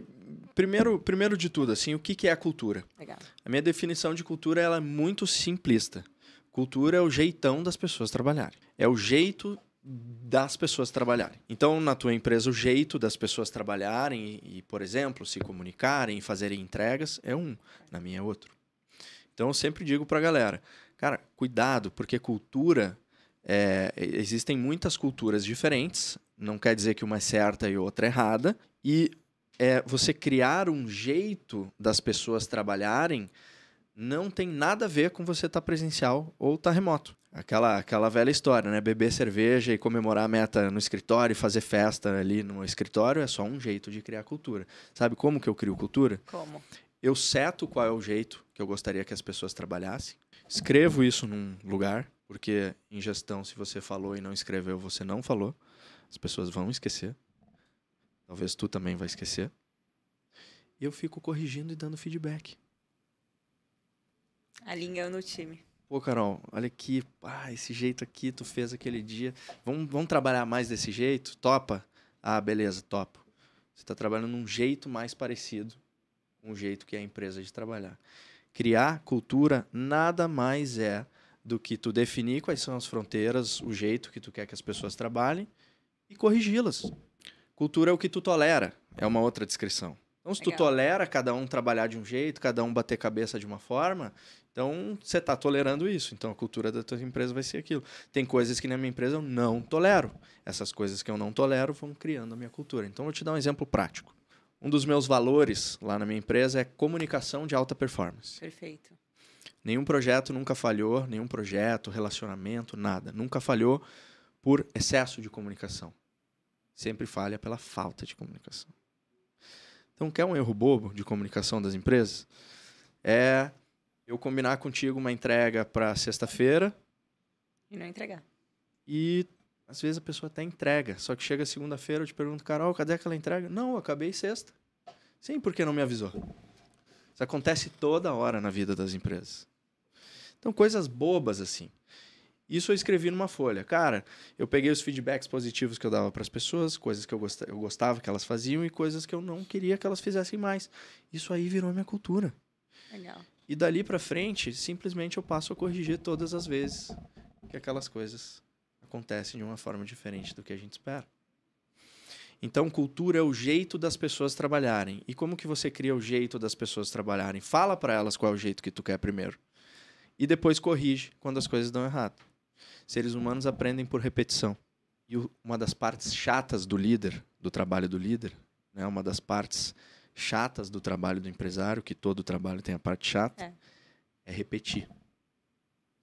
primeiro, primeiro de tudo, assim, o que, que é a cultura? Legal. A minha definição de cultura ela é muito simplista. Cultura é o jeitão das pessoas trabalharem. É o jeito das pessoas trabalharem. Então, na tua empresa, o jeito das pessoas trabalharem e, por exemplo, se comunicarem, fazerem entregas é um, na minha é outro. Então, eu sempre digo pra galera, cara, cuidado, porque cultura é, existem muitas culturas diferentes não quer dizer que uma é certa e outra é errada. E é, você criar um jeito das pessoas trabalharem não tem nada a ver com você estar tá presencial ou estar tá remoto. Aquela, aquela velha história, né? Beber cerveja e comemorar a meta no escritório e fazer festa ali no escritório é só um jeito de criar cultura. Sabe como que eu crio cultura? Como? Eu seto qual é o jeito que eu gostaria que as pessoas trabalhassem. Escrevo isso num lugar, porque em gestão, se você falou e não escreveu, você não falou. As pessoas vão esquecer. Talvez tu também vai esquecer. E eu fico corrigindo e dando feedback. Alinhando o time. Pô, Carol, olha aqui, ah, esse jeito aqui, tu fez aquele dia. Vamos, vamos trabalhar mais desse jeito? Topa? Ah, beleza, topo. Você está trabalhando num jeito mais parecido com o jeito que é a empresa de trabalhar. Criar cultura nada mais é do que tu definir quais são as fronteiras, o jeito que tu quer que as pessoas trabalhem e corrigi-las. Cultura é o que tu tolera, é uma outra descrição. Então, se tu tolera cada um trabalhar de um jeito, cada um bater cabeça de uma forma, então você está tolerando isso. Então a cultura da tua empresa vai ser aquilo. Tem coisas que na minha empresa eu não tolero. Essas coisas que eu não tolero vão criando a minha cultura. Então, eu vou te dar um exemplo prático. Um dos meus valores lá na minha empresa é comunicação de alta performance. Perfeito. Nenhum projeto nunca falhou, nenhum projeto, relacionamento, nada. Nunca falhou por excesso de comunicação. Sempre falha pela falta de comunicação. Então, quer um erro bobo de comunicação das empresas? É eu combinar contigo uma entrega para sexta-feira. E não entregar. E às vezes a pessoa até entrega, só que chega segunda-feira eu te pergunto, Carol, cadê aquela entrega? Não, eu acabei sexta. Sim, porque não me avisou. Isso acontece toda hora na vida das empresas. Então, coisas bobas assim. Isso eu escrevi numa folha. Cara, eu peguei os feedbacks positivos que eu dava para as pessoas, coisas que eu gostava, eu gostava que elas faziam e coisas que eu não queria que elas fizessem mais. Isso aí virou minha cultura. Legal. E dali para frente, simplesmente eu passo a corrigir todas as vezes que aquelas coisas acontecem de uma forma diferente do que a gente espera. Então, cultura é o jeito das pessoas trabalharem. E como que você cria o jeito das pessoas trabalharem? Fala para elas qual é o jeito que tu quer primeiro. E depois corrige quando as coisas dão errado. Seres humanos aprendem por repetição. E o, uma das partes chatas do líder, do trabalho do líder, né, uma das partes chatas do trabalho do empresário, que todo trabalho tem a parte chata, é, é repetir.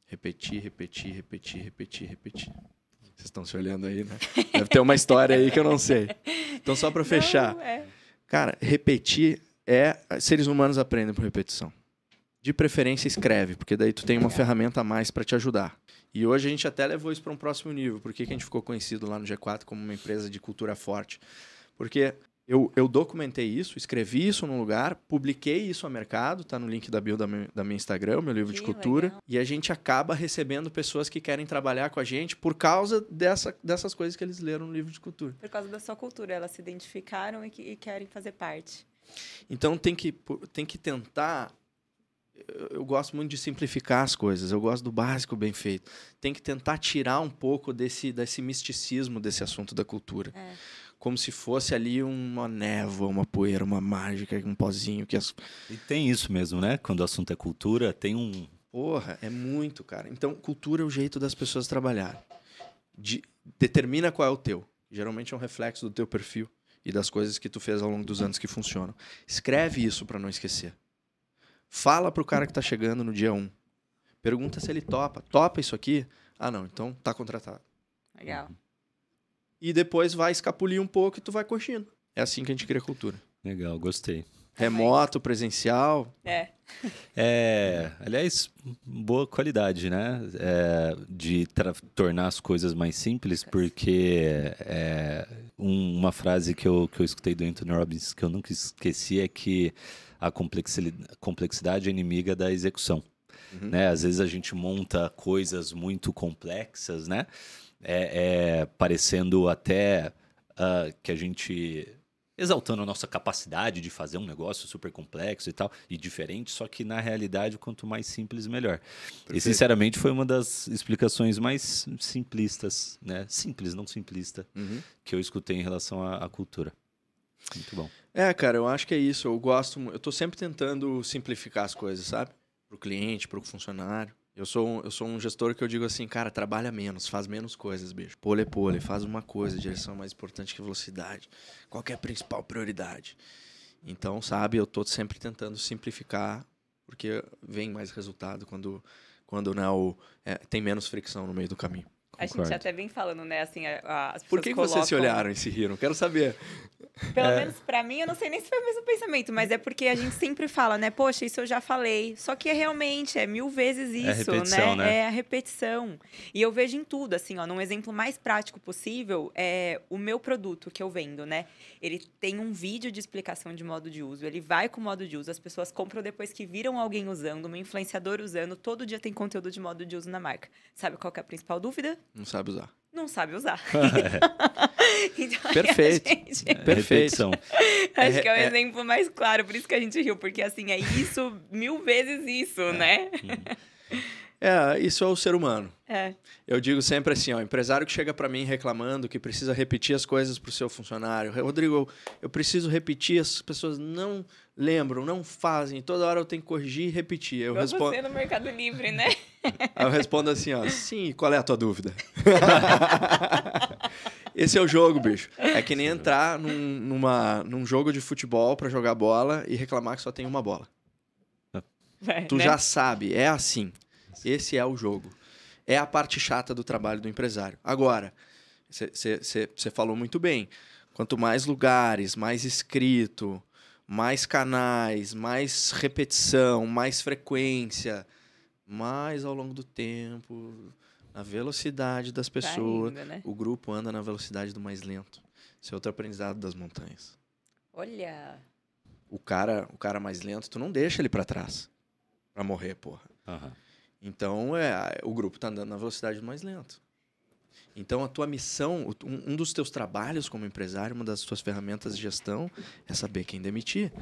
Repetir, repetir, repetir, repetir, repetir. Vocês estão se olhando aí, né? Deve ter uma história aí que eu não sei. Então, só para fechar. Não, é... Cara, repetir é. Seres humanos aprendem por repetição. De preferência, escreve, porque daí tu tem uma é. ferramenta a mais para te ajudar. E hoje a gente até levou isso para um próximo nível. Por que, que a gente ficou conhecido lá no G4 como uma empresa de cultura forte? Porque eu, eu documentei isso, escrevi isso num lugar, publiquei isso a mercado, tá no link da bio da, minha da minha Instagram, meu livro que de cultura. Legal. E a gente acaba recebendo pessoas que querem trabalhar com a gente por causa dessa, dessas coisas que eles leram no livro de cultura. Por causa da sua cultura, elas se identificaram e, que, e querem fazer parte. Então tem que, tem que tentar eu gosto muito de simplificar as coisas, eu gosto do básico bem feito. Tem que tentar tirar um pouco desse, desse misticismo desse assunto da cultura. É. Como se fosse ali uma névoa, uma poeira, uma mágica, um pozinho. Que as... E tem isso mesmo, né? Quando o assunto é cultura, tem um. Porra, é muito, cara. Então, cultura é o jeito das pessoas trabalhar. De... Determina qual é o teu. Geralmente é um reflexo do teu perfil e das coisas que tu fez ao longo dos anos que funcionam. Escreve isso para não esquecer. Fala pro cara que tá chegando no dia 1. Pergunta se ele topa. Topa isso aqui? Ah, não. Então tá contratado. Legal. E depois vai escapulir um pouco e tu vai curtindo. É assim que a gente cria cultura. Legal, gostei. Remoto, presencial. É. É, aliás, boa qualidade, né? É, de tornar as coisas mais simples, porque é, um, uma frase que eu, que eu escutei do Anthony Robbins que eu nunca esqueci é que a complexidade inimiga da execução. Uhum. Né? Às vezes a gente monta coisas muito complexas, né? É, é parecendo até uh, que a gente exaltando a nossa capacidade de fazer um negócio super complexo e tal, e diferente, só que na realidade, quanto mais simples, melhor. Perfeito. E sinceramente, foi uma das explicações mais simplistas, né? Simples, não simplista, uhum. que eu escutei em relação à, à cultura. Muito bom. É, cara, eu acho que é isso. Eu gosto, eu tô sempre tentando simplificar as coisas, sabe? Pro cliente, pro funcionário. Eu sou, eu sou um gestor que eu digo assim, cara, trabalha menos, faz menos coisas, bicho. Pole, pole, faz uma coisa, direção mais importante que velocidade. Qual que é a principal prioridade? Então, sabe, eu tô sempre tentando simplificar, porque vem mais resultado quando, quando né, o, é, tem menos fricção no meio do caminho a gente até vem falando, né? Assim, a, a, as Por que, colocam... vocês se olharam e se riram? Quero saber. Pelo é. menos para mim, eu não sei nem se foi o mesmo pensamento, mas é porque a gente sempre fala, né? Poxa, isso eu já falei. Só que é realmente, é mil vezes é isso, é né? né? É a repetição. E eu vejo em tudo, assim, ó, num exemplo mais prático possível, é o meu produto que eu vendo, né? Ele tem um vídeo de explicação de modo de uso, ele vai com modo de uso, as pessoas compram depois que viram alguém usando, um influenciador usando, todo dia tem conteúdo de modo de uso na marca. Sabe qual é a principal dúvida? Não sabe usar. Não sabe usar. É. então, Perfeito. Gente... É, Perfeição. Acho é, que é o é, exemplo mais claro, por isso que a gente riu, porque assim, é isso, mil vezes isso, é. né? Hum. É, isso é o ser humano. É. Eu digo sempre assim, ó, empresário que chega para mim reclamando que precisa repetir as coisas para o seu funcionário. Rodrigo, eu, preciso repetir, as pessoas não lembram, não fazem. Toda hora eu tenho que corrigir e repetir. Eu Igual respondo... você no Mercado Livre, né? eu respondo assim, ó, sim, qual é a tua dúvida? Esse é o jogo, bicho. É que nem entrar num, numa, num jogo de futebol para jogar bola e reclamar que só tem uma bola. É, tu né? já sabe, é assim. Esse é o jogo. É a parte chata do trabalho do empresário. Agora, você falou muito bem. Quanto mais lugares, mais escrito, mais canais, mais repetição, mais frequência, mais ao longo do tempo, a velocidade das tá pessoas. Tá indo, né? O grupo anda na velocidade do mais lento. Isso é outro aprendizado das montanhas. Olha. O cara, o cara mais lento, tu não deixa ele para trás para morrer, porra. Uhum. Então, é, o grupo está andando na velocidade mais lenta. Então, a tua missão, um dos teus trabalhos como empresário, uma das tuas ferramentas de gestão, é saber quem demitir.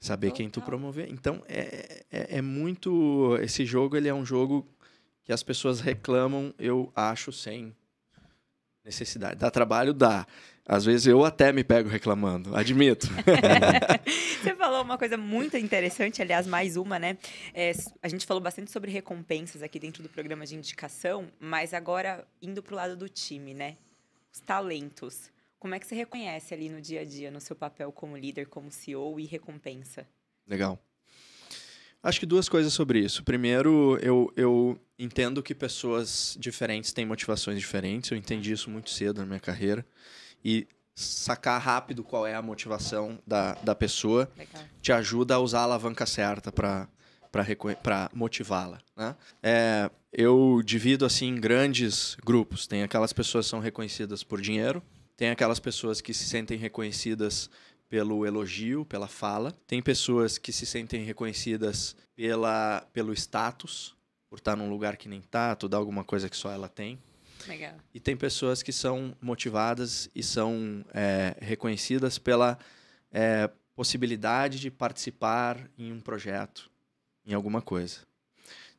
Saber quem tu promover. Então, é, é, é muito... Esse jogo, ele é um jogo que as pessoas reclamam, eu acho, sem necessidade. Dá trabalho? Dá. Às vezes eu até me pego reclamando, admito. Você falou uma coisa muito interessante, aliás, mais uma, né? É, a gente falou bastante sobre recompensas aqui dentro do programa de indicação, mas agora indo para o lado do time, né? Os talentos. Como é que você reconhece ali no dia a dia, no seu papel como líder, como CEO e recompensa? Legal. Acho que duas coisas sobre isso. Primeiro, eu, eu entendo que pessoas diferentes têm motivações diferentes. Eu entendi isso muito cedo na minha carreira e sacar rápido qual é a motivação da, da pessoa Legal. te ajuda a usar a alavanca certa para para motivá-la. Né? É, eu divido assim em grandes grupos. Tem aquelas pessoas que são reconhecidas por dinheiro, tem aquelas pessoas que se sentem reconhecidas pelo elogio, pela fala, tem pessoas que se sentem reconhecidas pela, pelo status, por estar tá num lugar que nem tá, tu dá alguma coisa que só ela tem. Legal. E tem pessoas que são motivadas e são é, reconhecidas pela é, possibilidade de participar em um projeto, em alguma coisa.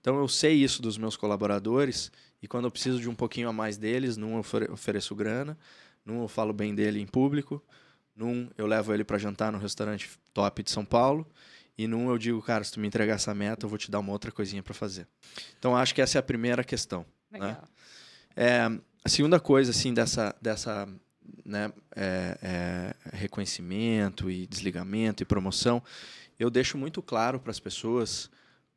Então eu sei isso dos meus colaboradores e quando eu preciso de um pouquinho a mais deles, num eu ofereço grana, num eu falo bem dele em público, num eu levo ele para jantar no restaurante top de São Paulo e num eu digo, cara, se tu me entregar essa meta, eu vou te dar uma outra coisinha para fazer. Então acho que essa é a primeira questão. Né? Legal. Né? É, a segunda coisa, assim, dessa, dessa né, é, é, reconhecimento e desligamento e promoção, eu deixo muito claro para as pessoas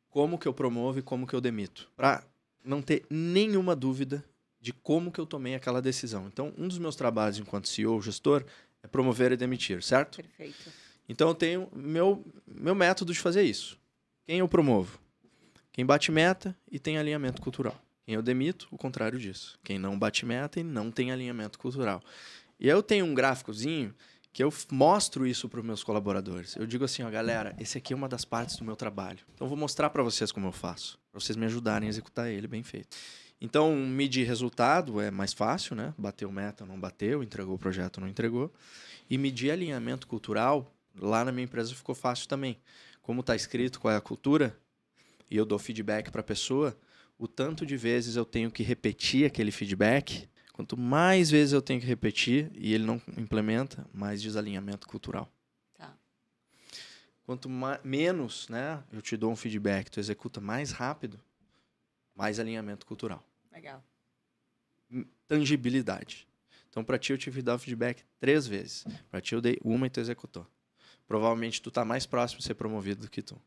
como que eu promovo e como que eu demito, para não ter nenhuma dúvida de como que eu tomei aquela decisão. Então, um dos meus trabalhos enquanto CEO, gestor, é promover e demitir, certo? Perfeito. Então, eu tenho meu, meu método de fazer isso. Quem eu promovo? Quem bate meta e tem alinhamento cultural. Quem eu demito, o contrário disso. Quem não bate meta e não tem alinhamento cultural. E eu tenho um gráficozinho que eu mostro isso para os meus colaboradores. Eu digo assim, ó, galera, esse aqui é uma das partes do meu trabalho. Então eu vou mostrar para vocês como eu faço, para vocês me ajudarem a executar ele bem feito. Então, medir resultado é mais fácil, né? Bateu meta, não bateu, entregou o projeto, não entregou. E medir alinhamento cultural, lá na minha empresa ficou fácil também. Como está escrito, qual é a cultura, e eu dou feedback para a pessoa, o tanto de vezes eu tenho que repetir aquele feedback, quanto mais vezes eu tenho que repetir e ele não implementa, mais desalinhamento cultural. Tá. Quanto menos né, eu te dou um feedback, tu executa mais rápido, mais alinhamento cultural. Legal. Tangibilidade. Então, para ti, eu tive que dar o feedback três vezes. Para ti, eu dei uma e tu executou. Provavelmente, tu está mais próximo de ser promovido do que tu.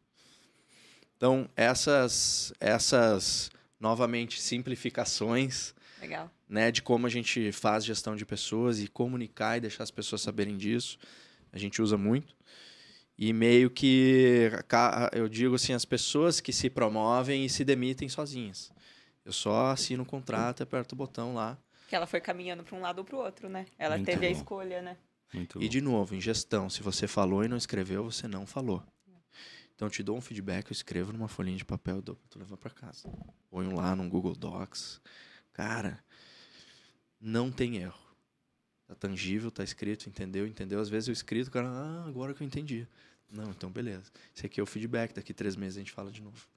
Então, essas, essas novamente, simplificações Legal. Né, de como a gente faz gestão de pessoas e comunicar e deixar as pessoas saberem disso. A gente usa muito. E meio que, eu digo assim, as pessoas que se promovem e se demitem sozinhas. Eu só assino o contrato, aperto o botão lá. Que ela foi caminhando para um lado ou para o outro, né? Ela muito teve bom. a escolha, né? Muito e, bom. de novo, em gestão, se você falou e não escreveu, você não falou. Então eu te dou um feedback, eu escrevo numa folhinha de papel, e dou pra tu levar pra casa. Põe lá no Google Docs. Cara, não tem erro. Tá tangível, tá escrito, entendeu? Entendeu? Às vezes eu escrito, o cara, ah, agora que eu entendi. Não, então beleza. Esse aqui é o feedback, daqui três meses a gente fala de novo.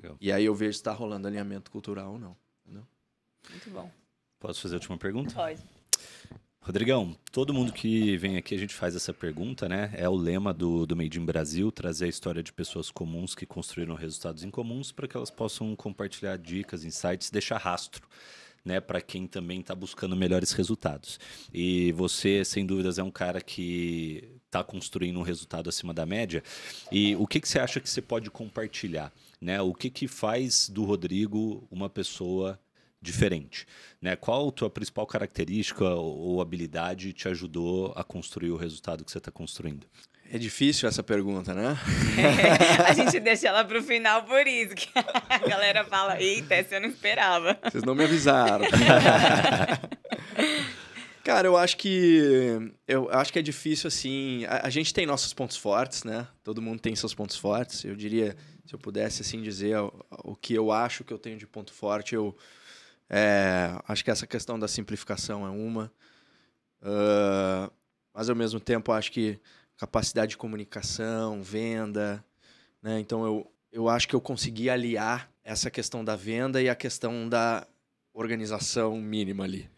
Legal. E aí eu vejo se tá rolando alinhamento cultural ou não. Entendeu? Muito bom. Posso fazer a última pergunta? Pode. Rodrigão, todo mundo que vem aqui a gente faz essa pergunta, né? É o lema do, do Made in Brasil, trazer a história de pessoas comuns que construíram resultados incomuns para que elas possam compartilhar dicas, insights, deixar rastro. Né, para quem também está buscando melhores resultados. E você, sem dúvidas, é um cara que está construindo um resultado acima da média. E o que, que você acha que você pode compartilhar? Né? O que, que faz do Rodrigo uma pessoa diferente. Né? Qual a tua principal característica ou habilidade te ajudou a construir o resultado que você está construindo? É difícil essa pergunta, né? a gente deixa ela para o final por isso. Que a galera fala, eita, essa eu não esperava. Vocês não me avisaram. Cara, eu acho que eu acho que é difícil assim. A, a, gente tem nossos pontos fortes, né? Todo mundo tem seus pontos fortes. Eu diria, se eu pudesse assim dizer o, o que eu acho que eu tenho de ponto forte, eu é, acho que essa questão da simplificação é uma. Uh, mas, ao mesmo tempo, acho que capacidade de comunicação, venda. Né? Então, eu, eu acho que eu consegui aliar essa questão da venda e a questão da organização mínima ali.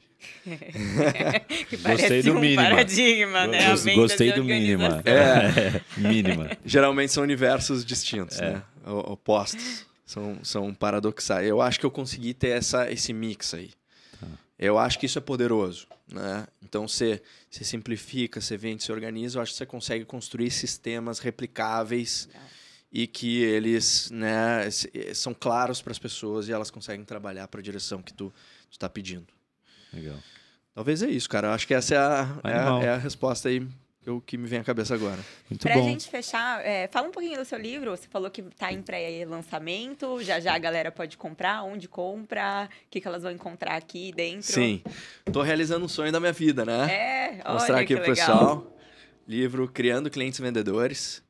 gostei do um mínima. paradigma, né? gostei do mínima. É. mínima. Geralmente são universos distintos, é. né? opostos são, são paradoxais. Eu acho que eu consegui ter essa, esse mix aí. Tá. Eu acho que isso é poderoso. Né? Então você, você simplifica, você vende, você organiza. Eu acho que você consegue construir sistemas replicáveis e que eles né, eh, são claros para as pessoas e elas conseguem trabalhar para a direção que tu está pedindo. Legal. Talvez é isso, cara. Eu acho que essa é a, é a, é a resposta aí é o que me vem à cabeça agora. Muito pra bom. gente fechar, é, fala um pouquinho do seu livro. Você falou que está em pré-lançamento, já já a galera pode comprar, onde compra, o que, que elas vão encontrar aqui dentro. Sim. Estou realizando um sonho da minha vida, né? É, Mostrar aqui pro legal. pessoal. Livro Criando Clientes Vendedores.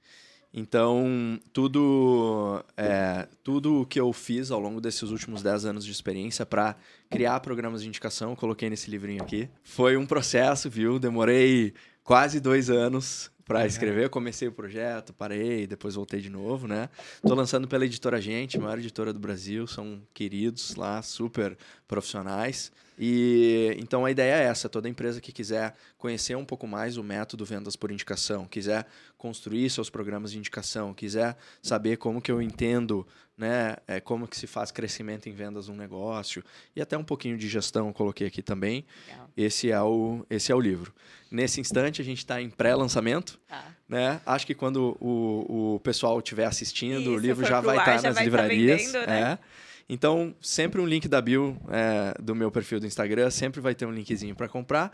Então, tudo, é, tudo o que eu fiz ao longo desses últimos 10 anos de experiência para criar programas de indicação, coloquei nesse livrinho aqui. Foi um processo, viu? Demorei quase dois anos para uhum. escrever. Eu comecei o projeto, parei, depois voltei de novo, né? Tô lançando pela editora Gente, maior editora do Brasil, são queridos lá, super profissionais. E então a ideia é essa: toda empresa que quiser conhecer um pouco mais o método vendas por indicação, quiser construir seus programas de indicação, quiser saber como que eu entendo, né, é, como que se faz crescimento em vendas num negócio e até um pouquinho de gestão eu coloquei aqui também. Legal. Esse é o esse é o livro. Nesse instante a gente está em pré-lançamento, tá. né? Acho que quando o, o pessoal estiver assistindo Isso, o livro já vai estar tá nas tá livrarias. Tá vendendo, né? é. Então, sempre um link da Bill é, do meu perfil do Instagram, sempre vai ter um linkzinho para comprar.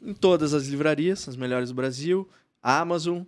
Em todas as livrarias, as melhores do Brasil, Amazon,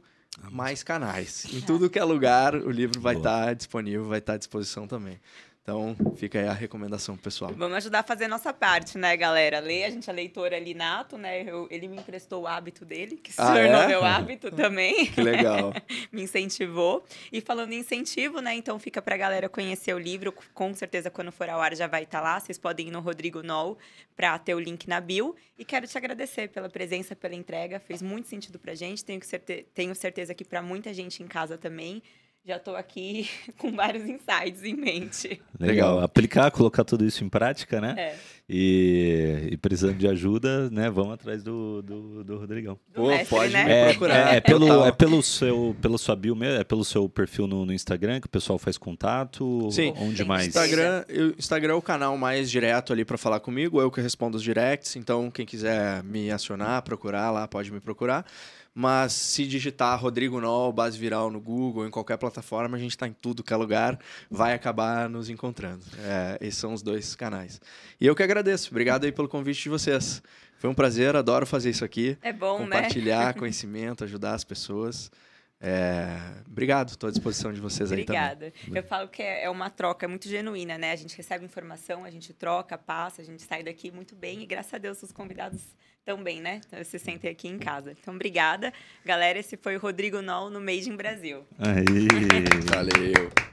mais canais. Em tudo que é lugar, o livro vai estar tá disponível, vai estar tá à disposição também. Então, fica aí a recomendação pessoal. Vamos ajudar a fazer a nossa parte, né, galera? Lê, a gente é leitor ali nato, né? Eu, ele me emprestou o hábito dele, que se ah, tornou é? meu hábito também. Que legal. me incentivou. E falando em incentivo, né? Então, fica pra galera conhecer o livro. Com certeza, quando for ao ar, já vai estar tá lá. Vocês podem ir no Rodrigo Nol pra ter o link na bio. E quero te agradecer pela presença, pela entrega. Fez muito sentido pra gente. Tenho, certe... Tenho certeza que para muita gente em casa também já estou aqui com vários insights em mente. Legal, aplicar, colocar tudo isso em prática, né? É. E, e, precisando de ajuda, né? Vamos atrás do, do, do Rodrigão. Do Pô, mestre, pode né? me é, procurar. É, é pelo, é pelo seu, pelo sua bio mesmo, é pelo seu perfil no, no, Instagram que o pessoal faz contato. Sim. Onde Sim. mais? Instagram, eu, Instagram é o canal mais direto ali para falar comigo, eu que respondo os directs. Então, quem quiser me acionar, procurar lá, pode me procurar. Mas se digitar Rodrigo Nol, base viral no Google, em qualquer plataforma, a gente está em tudo que é lugar, vai acabar nos encontrando. É, esses são os dois canais. E eu que agradeço. Obrigado aí pelo convite de vocês. Foi um prazer, adoro fazer isso aqui. É bom, compartilhar né? Compartilhar conhecimento, ajudar as pessoas. É... Obrigado, estou à disposição de vocês aí Obrigada. também. Obrigada. Eu falo que é, é uma troca muito genuína, né? A gente recebe informação, a gente troca, passa, a gente sai daqui muito bem e graças a Deus os convidados bem, né? Então, se sentem aqui em casa. Então, obrigada. Galera, esse foi o Rodrigo Nol no Made in Brasil. Aí, valeu.